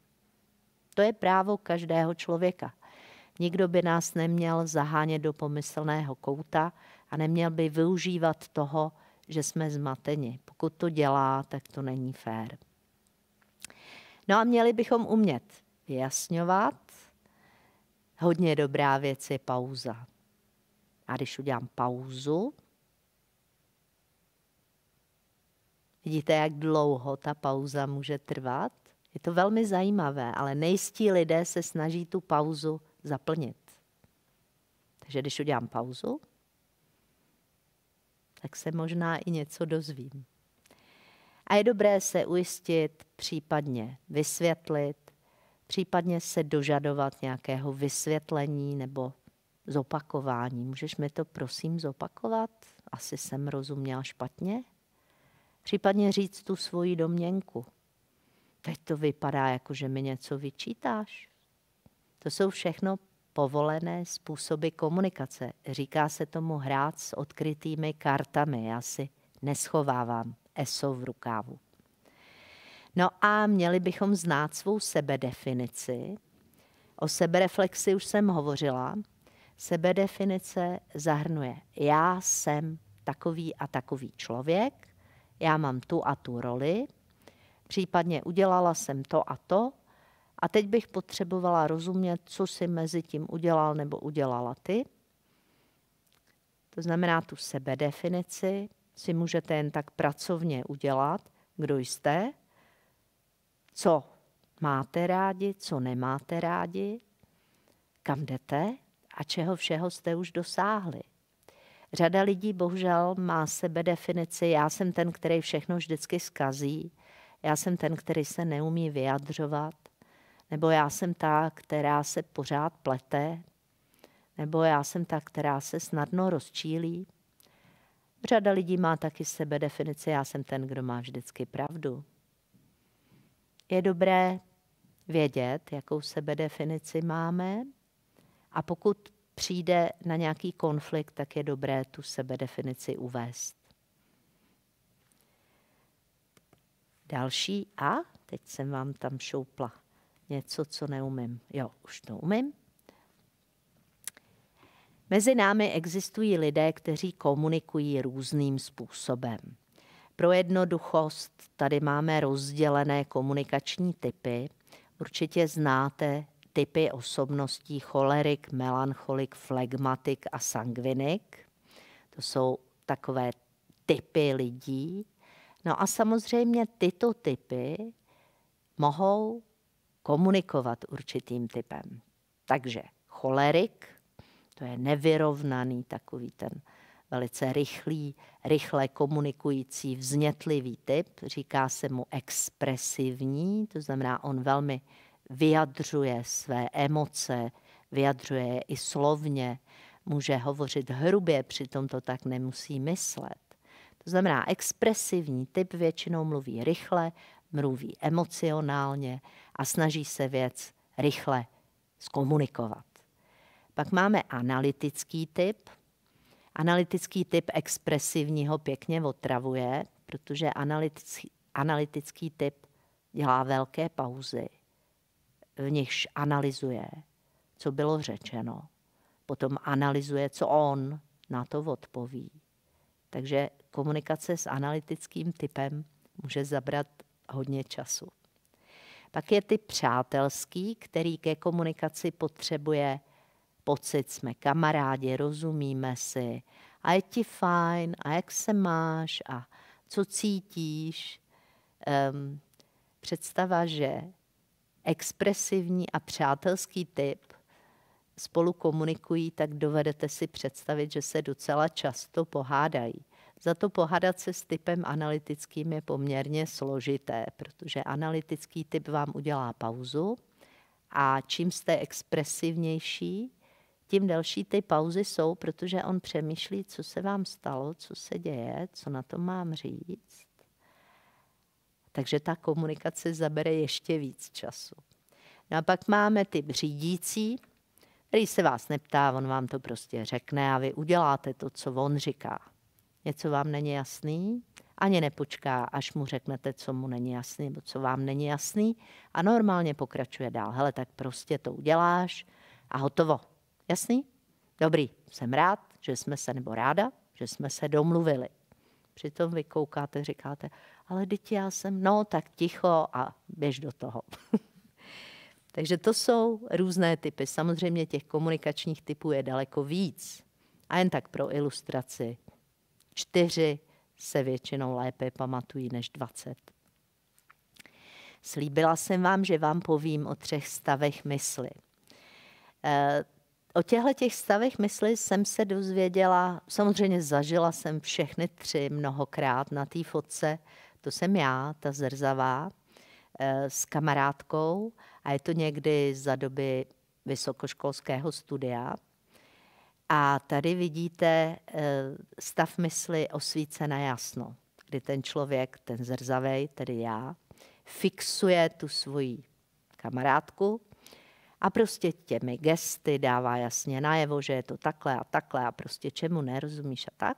To je právo každého člověka. Nikdo by nás neměl zahánět do pomyslného kouta a neměl by využívat toho, že jsme zmateni. Pokud to dělá, tak to není fér. No a měli bychom umět vyjasňovat. Hodně dobrá věc je pauza. A když udělám pauzu, Vidíte, jak dlouho ta pauza může trvat? Je to velmi zajímavé, ale nejistí lidé se snaží tu pauzu zaplnit. Takže když udělám pauzu, tak se možná i něco dozvím. A je dobré se ujistit, případně vysvětlit, případně se dožadovat nějakého vysvětlení nebo zopakování. Můžeš mi to prosím zopakovat? Asi jsem rozuměla špatně. Případně říct tu svoji domněnku. Teď to vypadá, jako že mi něco vyčítáš. To jsou všechno povolené způsoby komunikace. Říká se tomu hrát s odkrytými kartami. Já si neschovávám eso v rukávu. No a měli bychom znát svou sebedefinici. O sebereflexi už jsem hovořila. Sebedefinice zahrnuje já jsem takový a takový člověk, já mám tu a tu roli, případně udělala jsem to a to, a teď bych potřebovala rozumět, co si mezi tím udělal nebo udělala ty. To znamená, tu sebedefinici si můžete jen tak pracovně udělat, kdo jste, co máte rádi, co nemáte rádi, kam jdete a čeho všeho jste už dosáhli. Řada lidí bohužel má sebe definici, já jsem ten, který všechno vždycky skazí, já jsem ten, který se neumí vyjadřovat, nebo já jsem ta, která se pořád plete, nebo já jsem ta, která se snadno rozčílí. Řada lidí má taky sebe definici, já jsem ten, kdo má vždycky pravdu. Je dobré vědět, jakou definici máme a pokud přijde na nějaký konflikt, tak je dobré tu sebedefinici uvést. Další A, teď jsem vám tam šoupla něco, co neumím. Jo, už to umím. Mezi námi existují lidé, kteří komunikují různým způsobem. Pro jednoduchost tady máme rozdělené komunikační typy. Určitě znáte typy osobností cholerik, melancholik, flegmatik a sangvinik. To jsou takové typy lidí. No a samozřejmě tyto typy mohou komunikovat určitým typem. Takže cholerik, to je nevyrovnaný takový ten velice rychlý, rychle komunikující, vznětlivý typ. Říká se mu expresivní, to znamená, on velmi vyjadřuje své emoce, vyjadřuje je i slovně, může hovořit hrubě, přitom to tak nemusí myslet. To znamená, expresivní typ většinou mluví rychle, mluví emocionálně a snaží se věc rychle zkomunikovat. Pak máme analytický typ. Analytický typ expresivního pěkně otravuje, protože analytický, analytický typ dělá velké pauzy v nichž analyzuje, co bylo řečeno. Potom analyzuje, co on na to odpoví. Takže komunikace s analytickým typem může zabrat hodně času. Pak je typ přátelský, který ke komunikaci potřebuje pocit, jsme kamarádi, rozumíme si, a je ti fajn, a jak se máš, a co cítíš. Um, představa, že expresivní a přátelský typ, spolu komunikují, tak dovedete si představit, že se docela často pohádají. Za to pohádat se s typem analytickým je poměrně složité, protože analytický typ vám udělá pauzu a čím jste expresivnější, tím delší ty pauzy jsou, protože on přemýšlí, co se vám stalo, co se děje, co na to mám říct. Takže ta komunikace zabere ještě víc času. No a pak máme typ řídící, který se vás neptá, on vám to prostě řekne a vy uděláte to, co on říká. Něco vám není jasný, ani nepočká, až mu řeknete, co mu není jasný nebo co vám není jasný a normálně pokračuje dál. Hele, tak prostě to uděláš a hotovo. Jasný? Dobrý, jsem rád, že jsme se, nebo ráda, že jsme se domluvili. Přitom vy koukáte, říkáte, ale teď já jsem, no tak ticho a běž do toho. Takže to jsou různé typy. Samozřejmě těch komunikačních typů je daleko víc. A jen tak pro ilustraci. Čtyři se většinou lépe pamatují než dvacet. Slíbila jsem vám, že vám povím o třech stavech mysli. Eh, O těchto těch stavech mysli jsem se dozvěděla, samozřejmě zažila jsem všechny tři mnohokrát na té fotce. To jsem já, ta zrzavá, eh, s kamarádkou a je to někdy za doby vysokoškolského studia. A tady vidíte eh, stav mysli na jasno, kdy ten člověk, ten zrzavej, tedy já, fixuje tu svoji kamarádku a prostě těmi gesty dává jasně najevo, že je to takhle a takhle a prostě čemu nerozumíš a tak.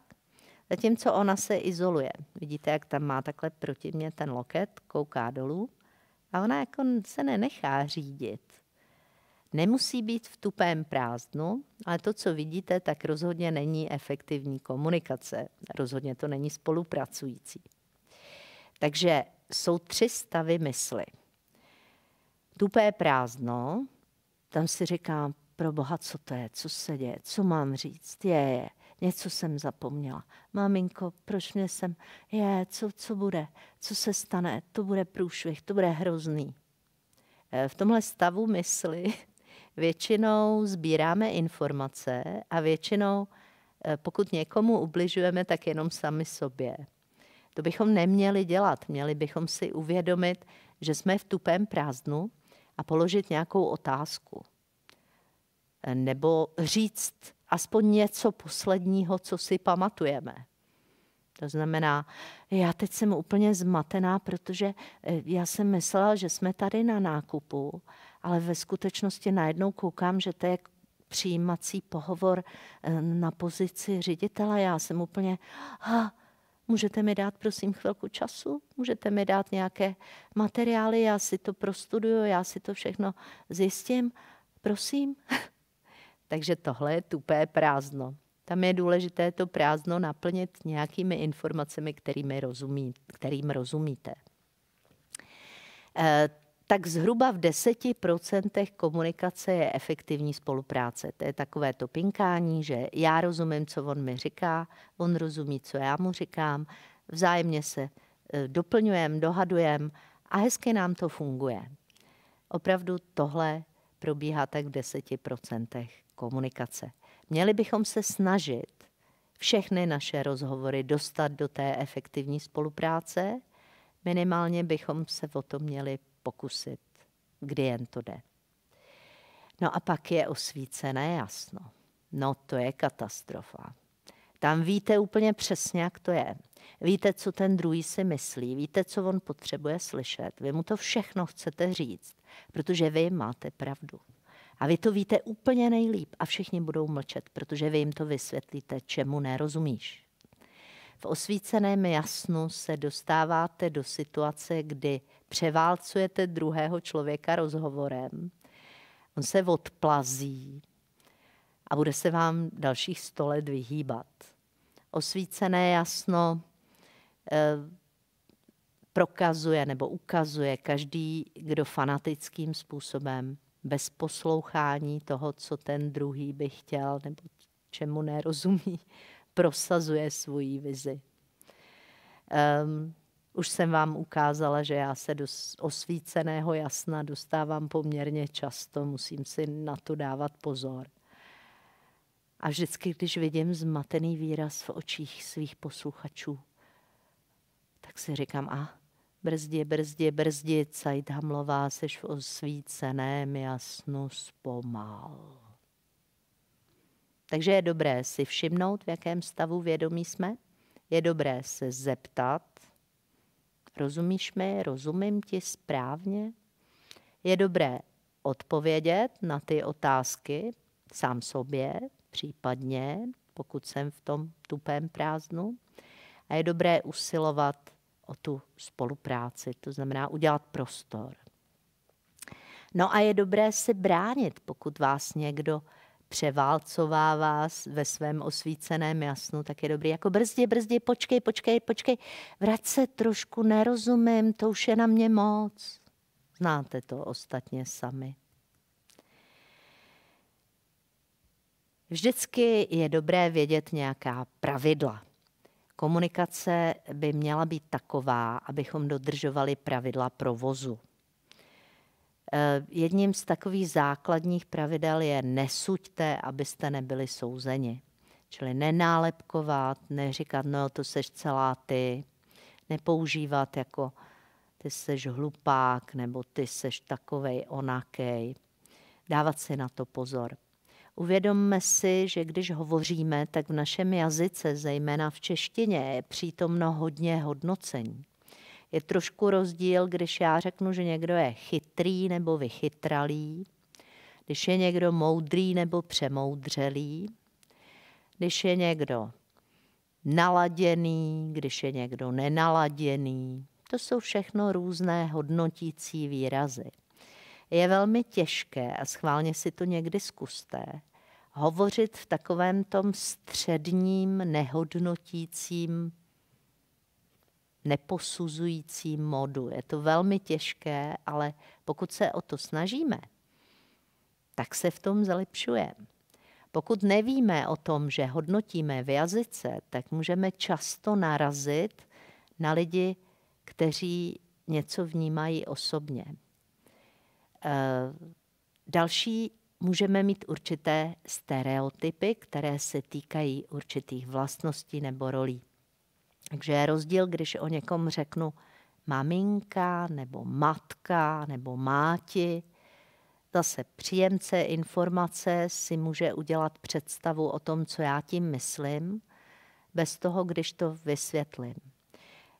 Zatímco ona se izoluje. Vidíte, jak tam má takhle proti mě ten loket, kouká dolů a ona jako se nenechá řídit. Nemusí být v tupém prázdnu, ale to, co vidíte, tak rozhodně není efektivní komunikace. Rozhodně to není spolupracující. Takže jsou tři stavy mysli. Tupé prázdno, tam si říkám, pro boha, co to je, co se děje, co mám říct, je, je, něco jsem zapomněla. Maminko, proč mě jsem, je, co, co bude, co se stane, to bude průšvih, to bude hrozný. Eh, v tomhle stavu mysli většinou sbíráme informace a většinou, eh, pokud někomu ubližujeme, tak jenom sami sobě. To bychom neměli dělat. Měli bychom si uvědomit, že jsme v tupém prázdnu, a položit nějakou otázku. Nebo říct aspoň něco posledního, co si pamatujeme. To znamená, já teď jsem úplně zmatená, protože eh, já jsem myslela, že jsme tady na nákupu, ale ve skutečnosti najednou koukám, že to je přijímací pohovor eh, na pozici ředitele. Já jsem úplně, ah, Můžete mi dát, prosím, chvilku času? Můžete mi dát nějaké materiály? Já si to prostuduju, já si to všechno zjistím. Prosím. Takže tohle je tupé prázdno. Tam je důležité to prázdno naplnit nějakými informacemi, kterými rozumí, kterým rozumíte. E, tak zhruba v 10% komunikace je efektivní spolupráce. To je takové to pinkání, že já rozumím, co on mi říká, on rozumí, co já mu říkám, vzájemně se e, doplňujeme, dohadujeme a hezky nám to funguje. Opravdu tohle probíhá tak v 10% komunikace. Měli bychom se snažit všechny naše rozhovory dostat do té efektivní spolupráce, minimálně bychom se o to měli pokusit, kdy jen to jde. No a pak je osvícené jasno. No to je katastrofa. Tam víte úplně přesně, jak to je. Víte, co ten druhý si myslí, víte, co on potřebuje slyšet. Vy mu to všechno chcete říct, protože vy máte pravdu. A vy to víte úplně nejlíp a všichni budou mlčet, protože vy jim to vysvětlíte, čemu nerozumíš. V osvíceném jasnu se dostáváte do situace, kdy převálcujete druhého člověka rozhovorem, on se odplazí a bude se vám dalších sto let vyhýbat. Osvícené jasno e, prokazuje nebo ukazuje každý, kdo fanatickým způsobem bez poslouchání toho, co ten druhý by chtěl nebo čemu nerozumí, prosazuje svoji vizi. Um, už jsem vám ukázala, že já se do osvíceného jasna dostávám poměrně často, musím si na to dávat pozor. A vždycky, když vidím zmatený výraz v očích svých posluchačů, tak si říkám, a brzdě, brzdě, brzdě, hamlová, seš v osvíceném jasnu zpomal. Takže je dobré si všimnout, v jakém stavu vědomí jsme. Je dobré se zeptat, Rozumíš mi? Rozumím ti správně? Je dobré odpovědět na ty otázky sám sobě, případně, pokud jsem v tom tupém prázdnu. A je dobré usilovat o tu spolupráci, to znamená udělat prostor. No a je dobré si bránit, pokud vás někdo vás ve svém osvíceném jasnu, tak je dobrý. Jako brzdě, brzdě, počkej, počkej, počkej. Vrať se trošku, nerozumím, to už je na mě moc. Znáte to ostatně sami. Vždycky je dobré vědět nějaká pravidla. Komunikace by měla být taková, abychom dodržovali pravidla provozu. Eh, jedním z takových základních pravidel je nesuďte, abyste nebyli souzeni. Čili nenálepkovat, neříkat, no to seš celá ty, nepoužívat jako ty seš hlupák nebo ty seš takovej onakej. Dávat si na to pozor. Uvědomme si, že když hovoříme, tak v našem jazyce, zejména v češtině, je přítomno hodně hodnocení. Je trošku rozdíl, když já řeknu, že někdo je chytrý nebo vychytralý, když je někdo moudrý nebo přemoudřelý, když je někdo naladěný, když je někdo nenaladěný. To jsou všechno různé hodnotící výrazy. Je velmi těžké, a schválně si to někdy zkuste, hovořit v takovém tom středním nehodnotícím neposuzující modu. Je to velmi těžké, ale pokud se o to snažíme, tak se v tom zlepšujeme. Pokud nevíme o tom, že hodnotíme v jazyce, tak můžeme často narazit na lidi, kteří něco vnímají osobně. Eh, další můžeme mít určité stereotypy, které se týkají určitých vlastností nebo rolí. Takže je rozdíl, když o někom řeknu maminka nebo matka nebo máti. Zase příjemce informace si může udělat představu o tom, co já tím myslím, bez toho, když to vysvětlím.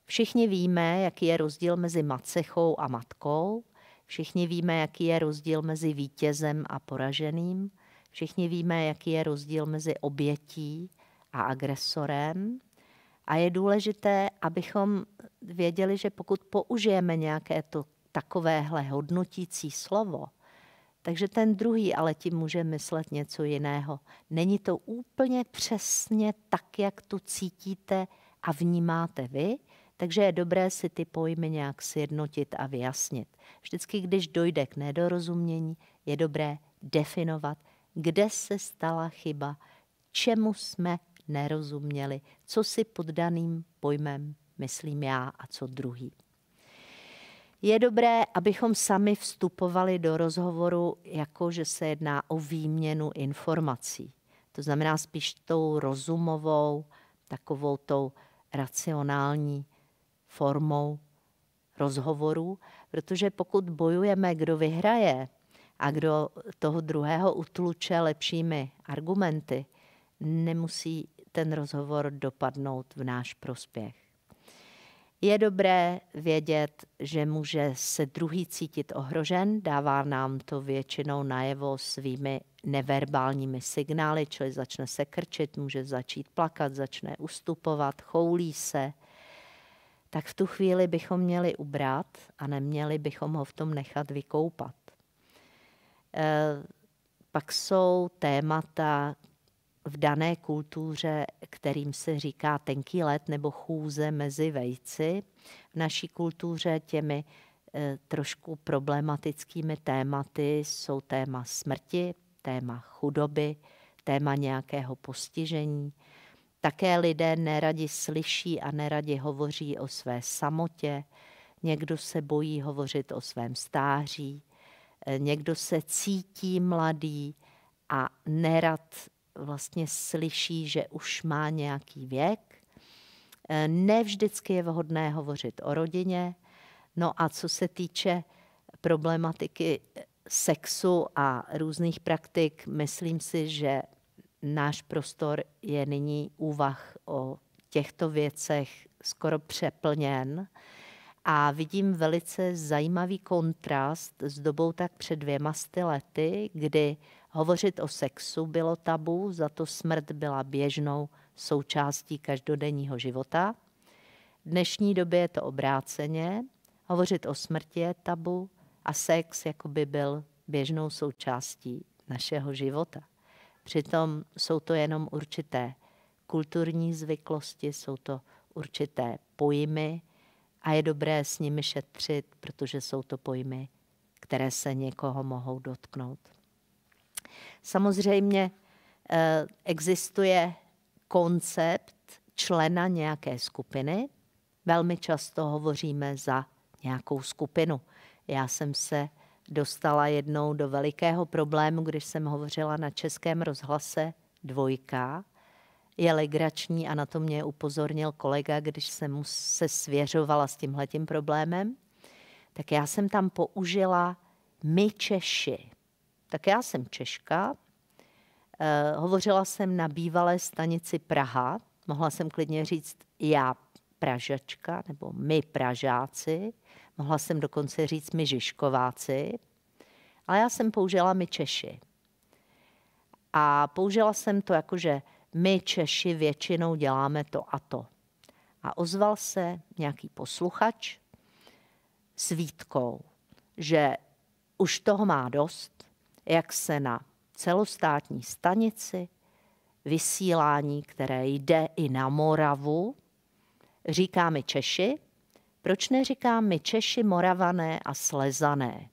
Všichni víme, jaký je rozdíl mezi macechou a matkou. Všichni víme, jaký je rozdíl mezi vítězem a poraženým. Všichni víme, jaký je rozdíl mezi obětí a agresorem. A je důležité, abychom věděli, že pokud použijeme nějaké to takovéhle hodnotící slovo, takže ten druhý ale tím může myslet něco jiného. Není to úplně přesně tak, jak to cítíte a vnímáte vy, takže je dobré si ty pojmy nějak sjednotit a vyjasnit. Vždycky, když dojde k nedorozumění, je dobré definovat, kde se stala chyba, čemu jsme nerozuměli, co si pod daným pojmem myslím já a co druhý. Je dobré, abychom sami vstupovali do rozhovoru, jako že se jedná o výměnu informací. To znamená spíš tou rozumovou, takovou tou racionální formou rozhovoru, protože pokud bojujeme, kdo vyhraje a kdo toho druhého utluče lepšími argumenty, nemusí ten rozhovor dopadnout v náš prospěch. Je dobré vědět, že může se druhý cítit ohrožen, dává nám to většinou najevo svými neverbálními signály, čili začne se krčit, může začít plakat, začne ustupovat, choulí se. Tak v tu chvíli bychom měli ubrat a neměli bychom ho v tom nechat vykoupat. E, pak jsou témata, v dané kultuře, kterým se říká tenký let nebo chůze mezi vejci, v naší kultuře těmi e, trošku problematickými tématy jsou téma smrti, téma chudoby, téma nějakého postižení. Také lidé neradi slyší a neradi hovoří o své samotě, někdo se bojí hovořit o svém stáří, e, někdo se cítí mladý a nerad vlastně slyší, že už má nějaký věk. Eh, ne vždycky je vhodné hovořit o rodině. No a co se týče problematiky eh, sexu a různých praktik, myslím si, že náš prostor je nyní úvah o těchto věcech skoro přeplněn. A vidím velice zajímavý kontrast s dobou tak před dvěma sty lety, kdy Hovořit o sexu bylo tabu, za to smrt byla běžnou součástí každodenního života. V dnešní době je to obráceně. Hovořit o smrti je tabu a sex jako by byl běžnou součástí našeho života. Přitom jsou to jenom určité kulturní zvyklosti, jsou to určité pojmy a je dobré s nimi šetřit, protože jsou to pojmy, které se někoho mohou dotknout. Samozřejmě eh, existuje koncept člena nějaké skupiny. Velmi často hovoříme za nějakou skupinu. Já jsem se dostala jednou do velikého problému, když jsem hovořila na českém rozhlase dvojka. Je legrační a na to mě upozornil kolega, když jsem mu se svěřovala s tímhletím problémem. Tak já jsem tam použila my Češi. Tak já jsem Češka, eh, hovořila jsem na bývalé stanici Praha, mohla jsem klidně říct já Pražačka nebo my Pražáci, mohla jsem dokonce říct my Žižkováci, ale já jsem použila my Češi. A použila jsem to jako, že my Češi většinou děláme to a to. A ozval se nějaký posluchač s výtkou, že už toho má dost, jak se na celostátní stanici vysílání, které jde i na Moravu, říká mi Češi, proč neříká mi Češi, Moravané a Slezané?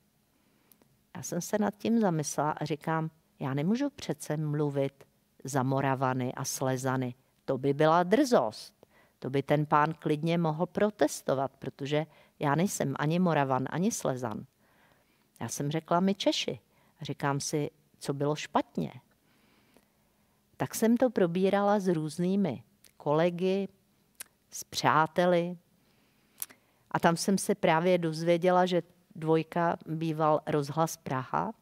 Já jsem se nad tím zamyslela a říkám, já nemůžu přece mluvit za Moravany a Slezany. To by byla drzost. To by ten pán klidně mohl protestovat, protože já nejsem ani Moravan, ani Slezan. Já jsem řekla my Češi říkám si, co bylo špatně. Tak jsem to probírala s různými kolegy, s přáteli. A tam jsem se právě dozvěděla, že dvojka býval rozhlas Praha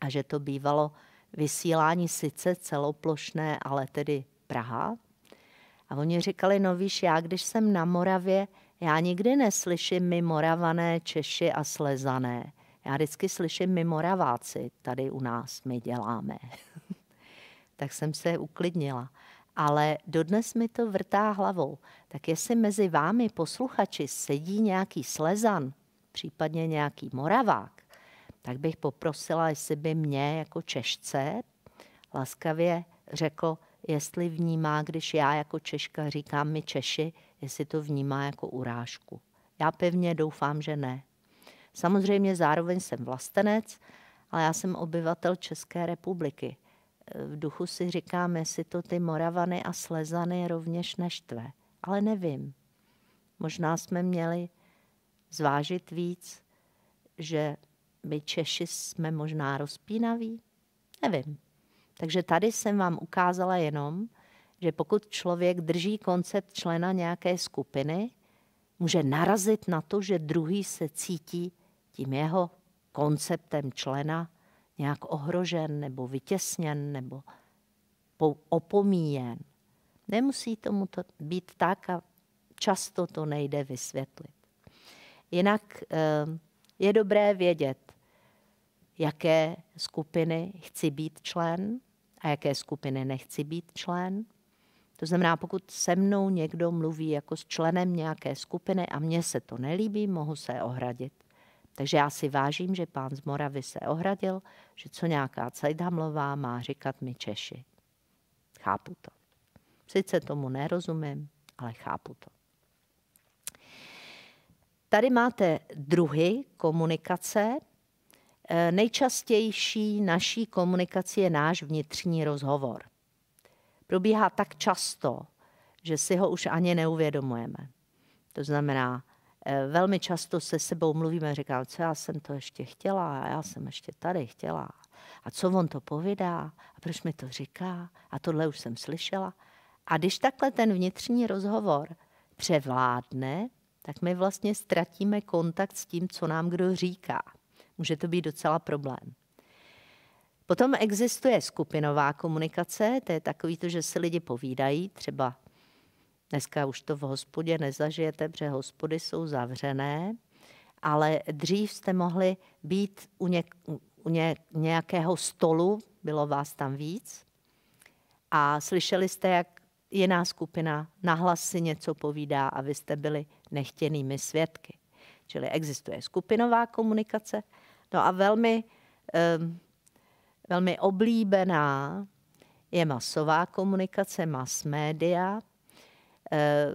a že to bývalo vysílání sice celoplošné, ale tedy Praha. A oni říkali, no víš, já když jsem na Moravě, já nikdy neslyším my Moravané, Češi a Slezané. Já vždycky slyším, my Moraváci tady u nás, my děláme. tak jsem se uklidnila. Ale dodnes mi to vrtá hlavou. Tak jestli mezi vámi posluchači sedí nějaký slezan, případně nějaký moravák, tak bych poprosila, jestli by mě jako Češce laskavě řekl, jestli vnímá, když já jako Češka říkám mi Češi, jestli to vnímá jako urážku. Já pevně doufám, že ne. Samozřejmě zároveň jsem vlastenec, ale já jsem obyvatel České republiky. V duchu si říkám, jestli to ty Moravany a Slezany rovněž neštve. Ale nevím. Možná jsme měli zvážit víc, že my Češi jsme možná rozpínaví. Nevím. Takže tady jsem vám ukázala jenom, že pokud člověk drží koncept člena nějaké skupiny, může narazit na to, že druhý se cítí tím jeho konceptem člena nějak ohrožen nebo vytěsněn nebo opomíjen. Nemusí tomu to být tak a často to nejde vysvětlit. Jinak ehm, je dobré vědět, jaké skupiny chci být člen a jaké skupiny nechci být člen. To znamená, pokud se mnou někdo mluví jako s členem nějaké skupiny a mně se to nelíbí, mohu se ohradit. Takže já si vážím, že pán z Moravy se ohradil, že co nějaká Cajdhamlová má říkat mi Češi. Chápu to. Sice tomu nerozumím, ale chápu to. Tady máte druhy komunikace. Eh, nejčastější naší komunikací je náš vnitřní rozhovor. Probíhá tak často, že si ho už ani neuvědomujeme. To znamená, Eh, velmi často se sebou mluvíme, říkám, co já jsem to ještě chtěla, a já jsem ještě tady chtěla. A co on to povídá, a proč mi to říká, a tohle už jsem slyšela. A když takhle ten vnitřní rozhovor převládne, tak my vlastně ztratíme kontakt s tím, co nám kdo říká. Může to být docela problém. Potom existuje skupinová komunikace, to je takový to, že si lidi povídají, třeba Dneska už to v hospodě nezažijete, protože hospody jsou zavřené, ale dřív jste mohli být u, něk- u ně- nějakého stolu, bylo vás tam víc, a slyšeli jste, jak jiná skupina nahlas si něco povídá a vy jste byli nechtěnými svědky. Čili existuje skupinová komunikace. No a velmi, um, velmi oblíbená je masová komunikace, mass media – Eh,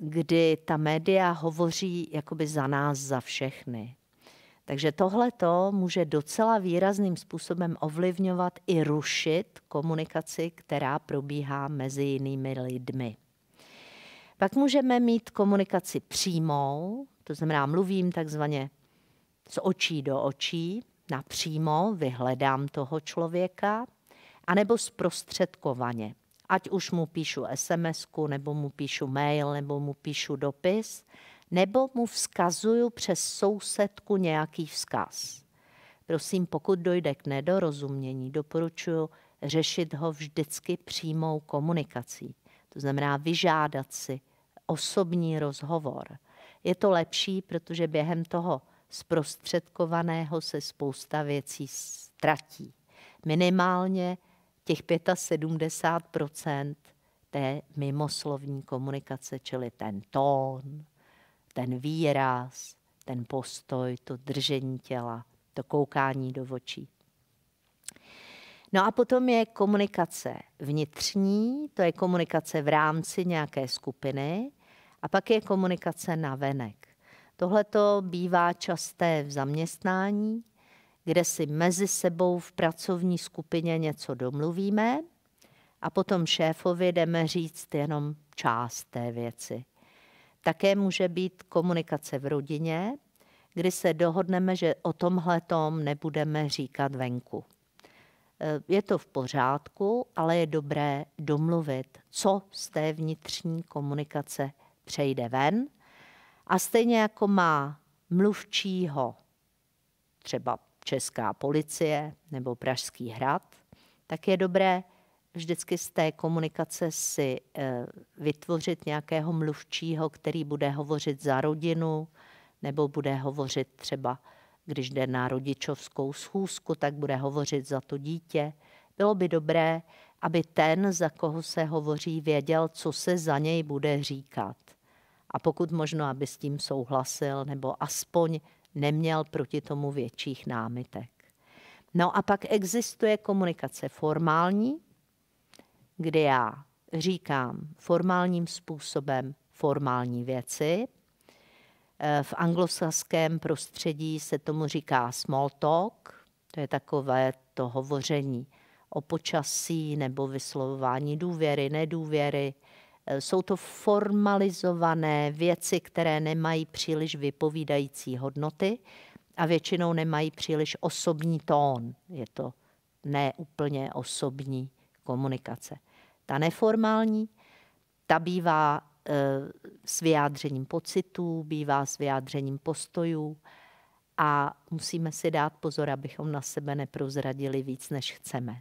kdy ta média hovoří jakoby za nás, za všechny. Takže tohle to může docela výrazným způsobem ovlivňovat i rušit komunikaci, která probíhá mezi jinými lidmi. Pak můžeme mít komunikaci přímou, to znamená mluvím takzvaně z očí do očí, napřímo vyhledám toho člověka, anebo zprostředkovaně ať už mu píšu sms nebo mu píšu mail, nebo mu píšu dopis, nebo mu vzkazuju přes sousedku nějaký vzkaz. Prosím, pokud dojde k nedorozumění, doporučuji řešit ho vždycky přímou komunikací. To znamená vyžádat si osobní rozhovor. Je to lepší, protože během toho zprostředkovaného se spousta věcí ztratí. Minimálně těch 75 té mimoslovní komunikace, čili ten tón, ten výraz, ten postoj, to držení těla, to koukání do očí. No a potom je komunikace vnitřní, to je komunikace v rámci nějaké skupiny, a pak je komunikace na venek. Tohle to bývá časté v zaměstnání, kde si mezi sebou v pracovní skupině něco domluvíme a potom šéfovi jdeme říct jenom část té věci. Také může být komunikace v rodině, kdy se dohodneme, že o tomhle tom nebudeme říkat venku. E, je to v pořádku, ale je dobré domluvit, co z té vnitřní komunikace přejde ven. A stejně jako má mluvčího třeba česká policie nebo Pražský hrad, tak je dobré vždycky z té komunikace si eh, vytvořit nějakého mluvčího, který bude hovořit za rodinu, nebo bude hovořit třeba, když jde na rodičovskou schůzku, tak bude hovořit za to dítě. Bylo by dobré, aby ten, za koho se hovoří, věděl, co se za něj bude říkat. A pokud možno, aby s tím souhlasil, nebo aspoň neměl proti tomu větších námitek. No a pak existuje komunikace formální, kde já říkám formálním způsobem formální věci. Eh, v anglosaském prostředí se tomu říká small talk, to je takové to hovoření o počasí nebo vyslovování důvěry, nedůvěry, Eh, jsou to formalizované věci, které nemají příliš vypovídající hodnoty a většinou nemají příliš osobní tón. Je to neúplně osobní komunikace. Ta neformální, ta bývá e, s vyjádřením pocitů, bývá s vyjádřením postojů a musíme si dát pozor, abychom na sebe neprozradili víc, než chceme.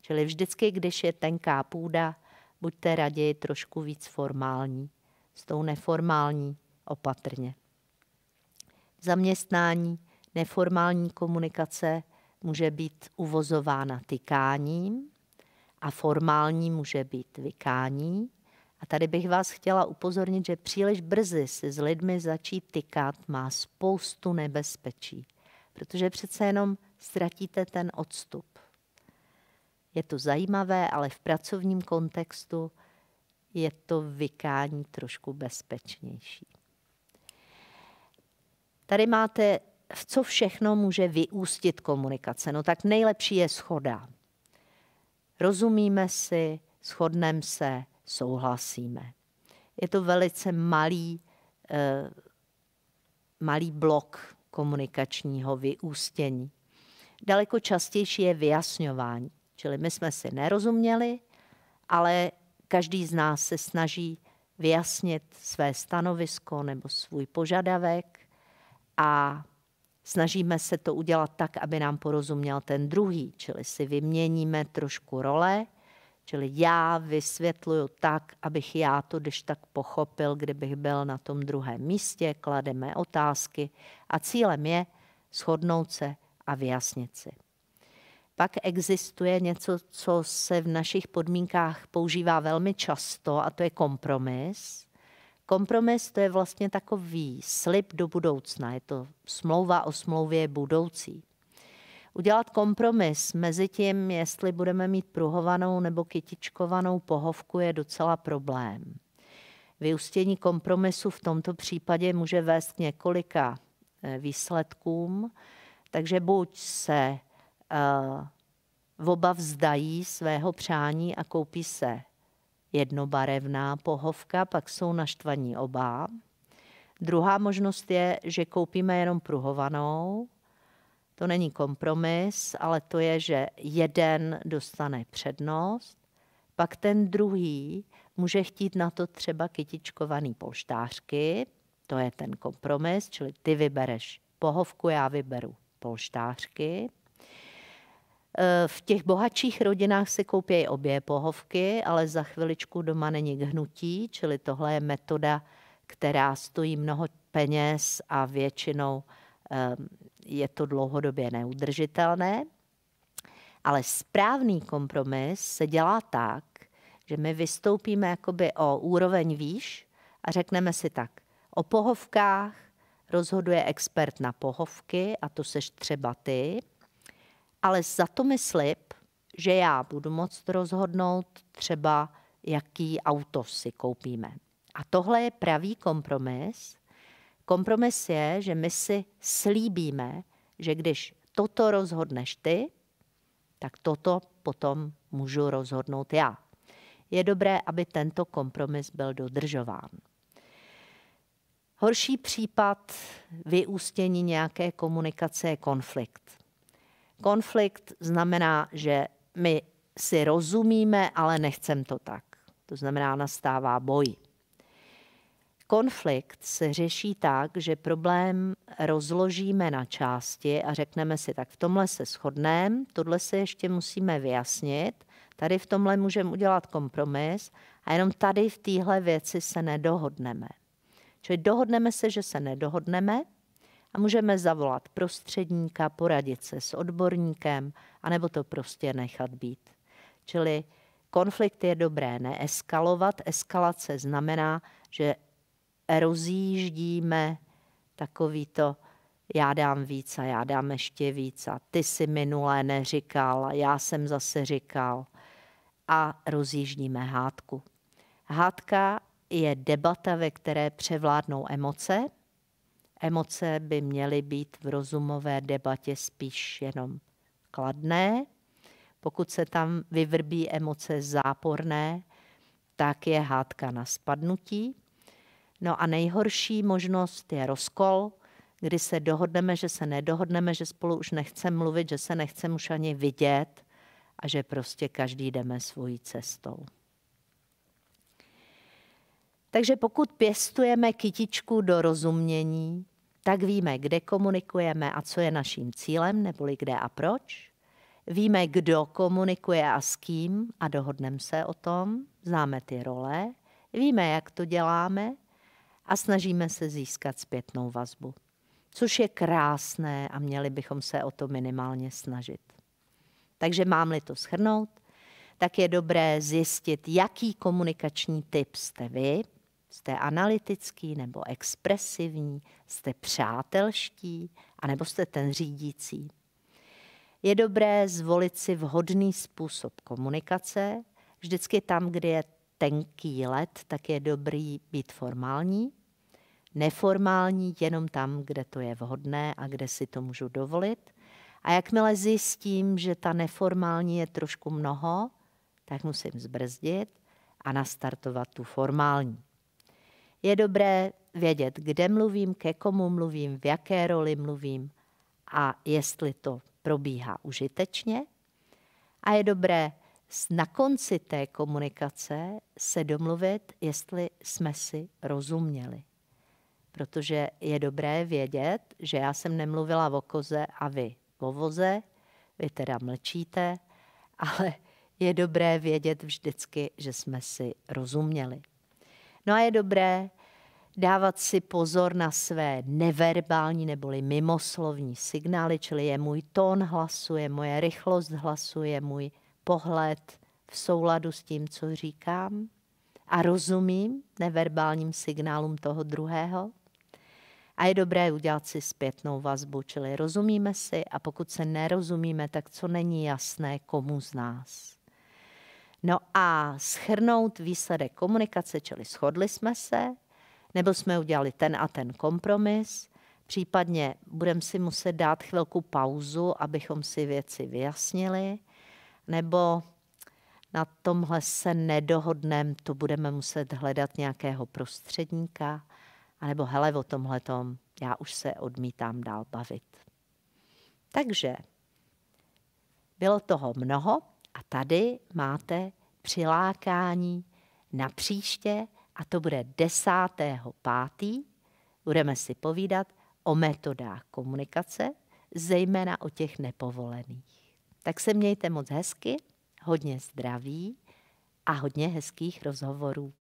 Čili vždycky, když je tenká půda, buďte raději trošku víc formální. S tou neformální opatrně. V zaměstnání neformální komunikace může být uvozována tykáním a formální může být vykání. A tady bych vás chtěla upozornit, že příliš brzy si s lidmi začít tykat má spoustu nebezpečí, protože přece jenom ztratíte ten odstup. Je to zajímavé, ale v pracovním kontextu je to vykání trošku bezpečnější. Tady máte, v co všechno může vyústit komunikace. No tak nejlepší je schoda. Rozumíme si, shodneme se, souhlasíme. Je to velice malý, eh, malý blok komunikačního vyústění. Daleko častější je vyjasňování. Čili my jsme si nerozuměli, ale každý z nás se snaží vyjasnit své stanovisko nebo svůj požadavek a snažíme se to udělat tak, aby nám porozuměl ten druhý, čili si vyměníme trošku role, čili já vysvětluju tak, abych já to když tak pochopil, kdybych byl na tom druhém místě, klademe otázky a cílem je shodnout se a vyjasnit si. Pak existuje něco, co se v našich podmínkách používá velmi často, a to je kompromis. Kompromis to je vlastně takový slib do budoucna, je to smlouva o smlouvě budoucí. Udělat kompromis mezi tím, jestli budeme mít pruhovanou nebo kytičkovanou pohovku, je docela problém. Vyústění kompromisu v tomto případě může vést k několika eh, výsledkům, takže buď se uh, oba vzdají svého přání a koupí se jednobarevná pohovka, pak jsou naštvaní oba. Druhá možnost je, že koupíme jenom pruhovanou. To není kompromis, ale to je, že jeden dostane přednost, pak ten druhý může chtít na to třeba kytičkovaný polštářky, to je ten kompromis, čili ty vybereš pohovku, já vyberu polštářky. Eh, v těch bohatších rodinách si koupějí obě pohovky, ale za chviličku doma není k hnutí, čili tohle je metoda, která stojí mnoho peněz a většinou eh, je to dlouhodobě neudržitelné. Ale správný kompromis se dělá tak, že my vystoupíme jakoby o úroveň výš a řekneme si tak, o pohovkách rozhoduje expert na pohovky a to seš třeba ty, ale za to mi slib, že já budu moct rozhodnout třeba, jaký auto si koupíme. A tohle je pravý kompromis. Kompromis je, že my si slíbíme, že když toto rozhodneš ty, tak toto potom můžu rozhodnout já. Je dobré, aby tento kompromis byl dodržován. Horší případ vyústění nějaké komunikace je konflikt. Konflikt znamená, že my si rozumíme, ale nechcem to tak. To znamená, nastává boj. Konflikt se řeší tak, že problém rozložíme na části a řekneme si, tak v tomhle se shodneme, tohle se ještě musíme vyjasnit, tady v tomhle můžeme udělat kompromis a jenom tady v téhle věci se nedohodneme. Čili dohodneme se, že se nedohodneme, a můžeme zavolat prostředníka, poradit se s odborníkem, anebo to prostě nechat být. Čili konflikt je dobré neeskalovat. Eskalace znamená, že rozjíždíme takovýto to já dám víc a já dám ještě víc a ty si minulé neříkal a já jsem zase říkal a rozjíždíme hádku. Hádka je debata, ve které převládnou emoce, Emoce by měly být v rozumové debatě spíš jenom kladné. Pokud se tam vyvrbí emoce záporné, tak je hádka na spadnutí. No a nejhorší možnost je rozkol, kdy se dohodneme, že se nedohodneme, že spolu už nechceme mluvit, že se nechceme už ani vidět a že prostě každý jdeme svojí cestou. Takže pokud pěstujeme kytičku do rozumění, tak víme, kde komunikujeme a co je naším cílem, neboli kde a proč. Víme, kdo komunikuje a s kým a dohodneme se o tom, známe ty role, víme, jak to děláme a snažíme se získat zpětnou vazbu. Což je krásné a měli bychom se o to minimálně snažit. Takže mám-li to shrnout, tak je dobré zjistit, jaký komunikační typ jste vy, Jste analytický nebo expresivní, jste přátelští, nebo jste ten řídící. Je dobré zvolit si vhodný způsob komunikace. Vždycky tam, kde je tenký led, tak je dobrý být formální. Neformální jenom tam, kde to je vhodné a kde si to můžu dovolit. A jakmile zjistím, že ta neformální je trošku mnoho, tak musím zbrzdit a nastartovat tu formální. Je dobré vědět, kde mluvím, ke komu mluvím, v jaké roli mluvím a jestli to probíhá užitečně. A je dobré na konci té komunikace se domluvit, jestli jsme si rozuměli. Protože je dobré vědět, že já jsem nemluvila o koze a vy o voze, vy teda mlčíte, ale je dobré vědět vždycky, že jsme si rozuměli. No a je dobré dávat si pozor na své neverbální neboli mimoslovní signály, čili je můj tón hlasu, je moje rychlost hlasu, je můj pohled v souladu s tím, co říkám a rozumím neverbálním signálům toho druhého. A je dobré udělat si zpětnou vazbu, čili rozumíme si a pokud se nerozumíme, tak co není jasné komu z nás. No a schrnout výsledek komunikace, čili shodli jsme se, nebo jsme udělali ten a ten kompromis, případně budeme si muset dát chvilku pauzu, abychom si věci vyjasnili, nebo na tomhle se nedohodneme, to budeme muset hledat nějakého prostředníka, anebo hele, o tomhle tom já už se odmítám dál bavit. Takže bylo toho mnoho, a tady máte přilákání na příště a to bude 10.5. Budeme si povídat o metodách komunikace, zejména o těch nepovolených. Tak se mějte moc hezky, hodně zdraví a hodně hezkých rozhovorů.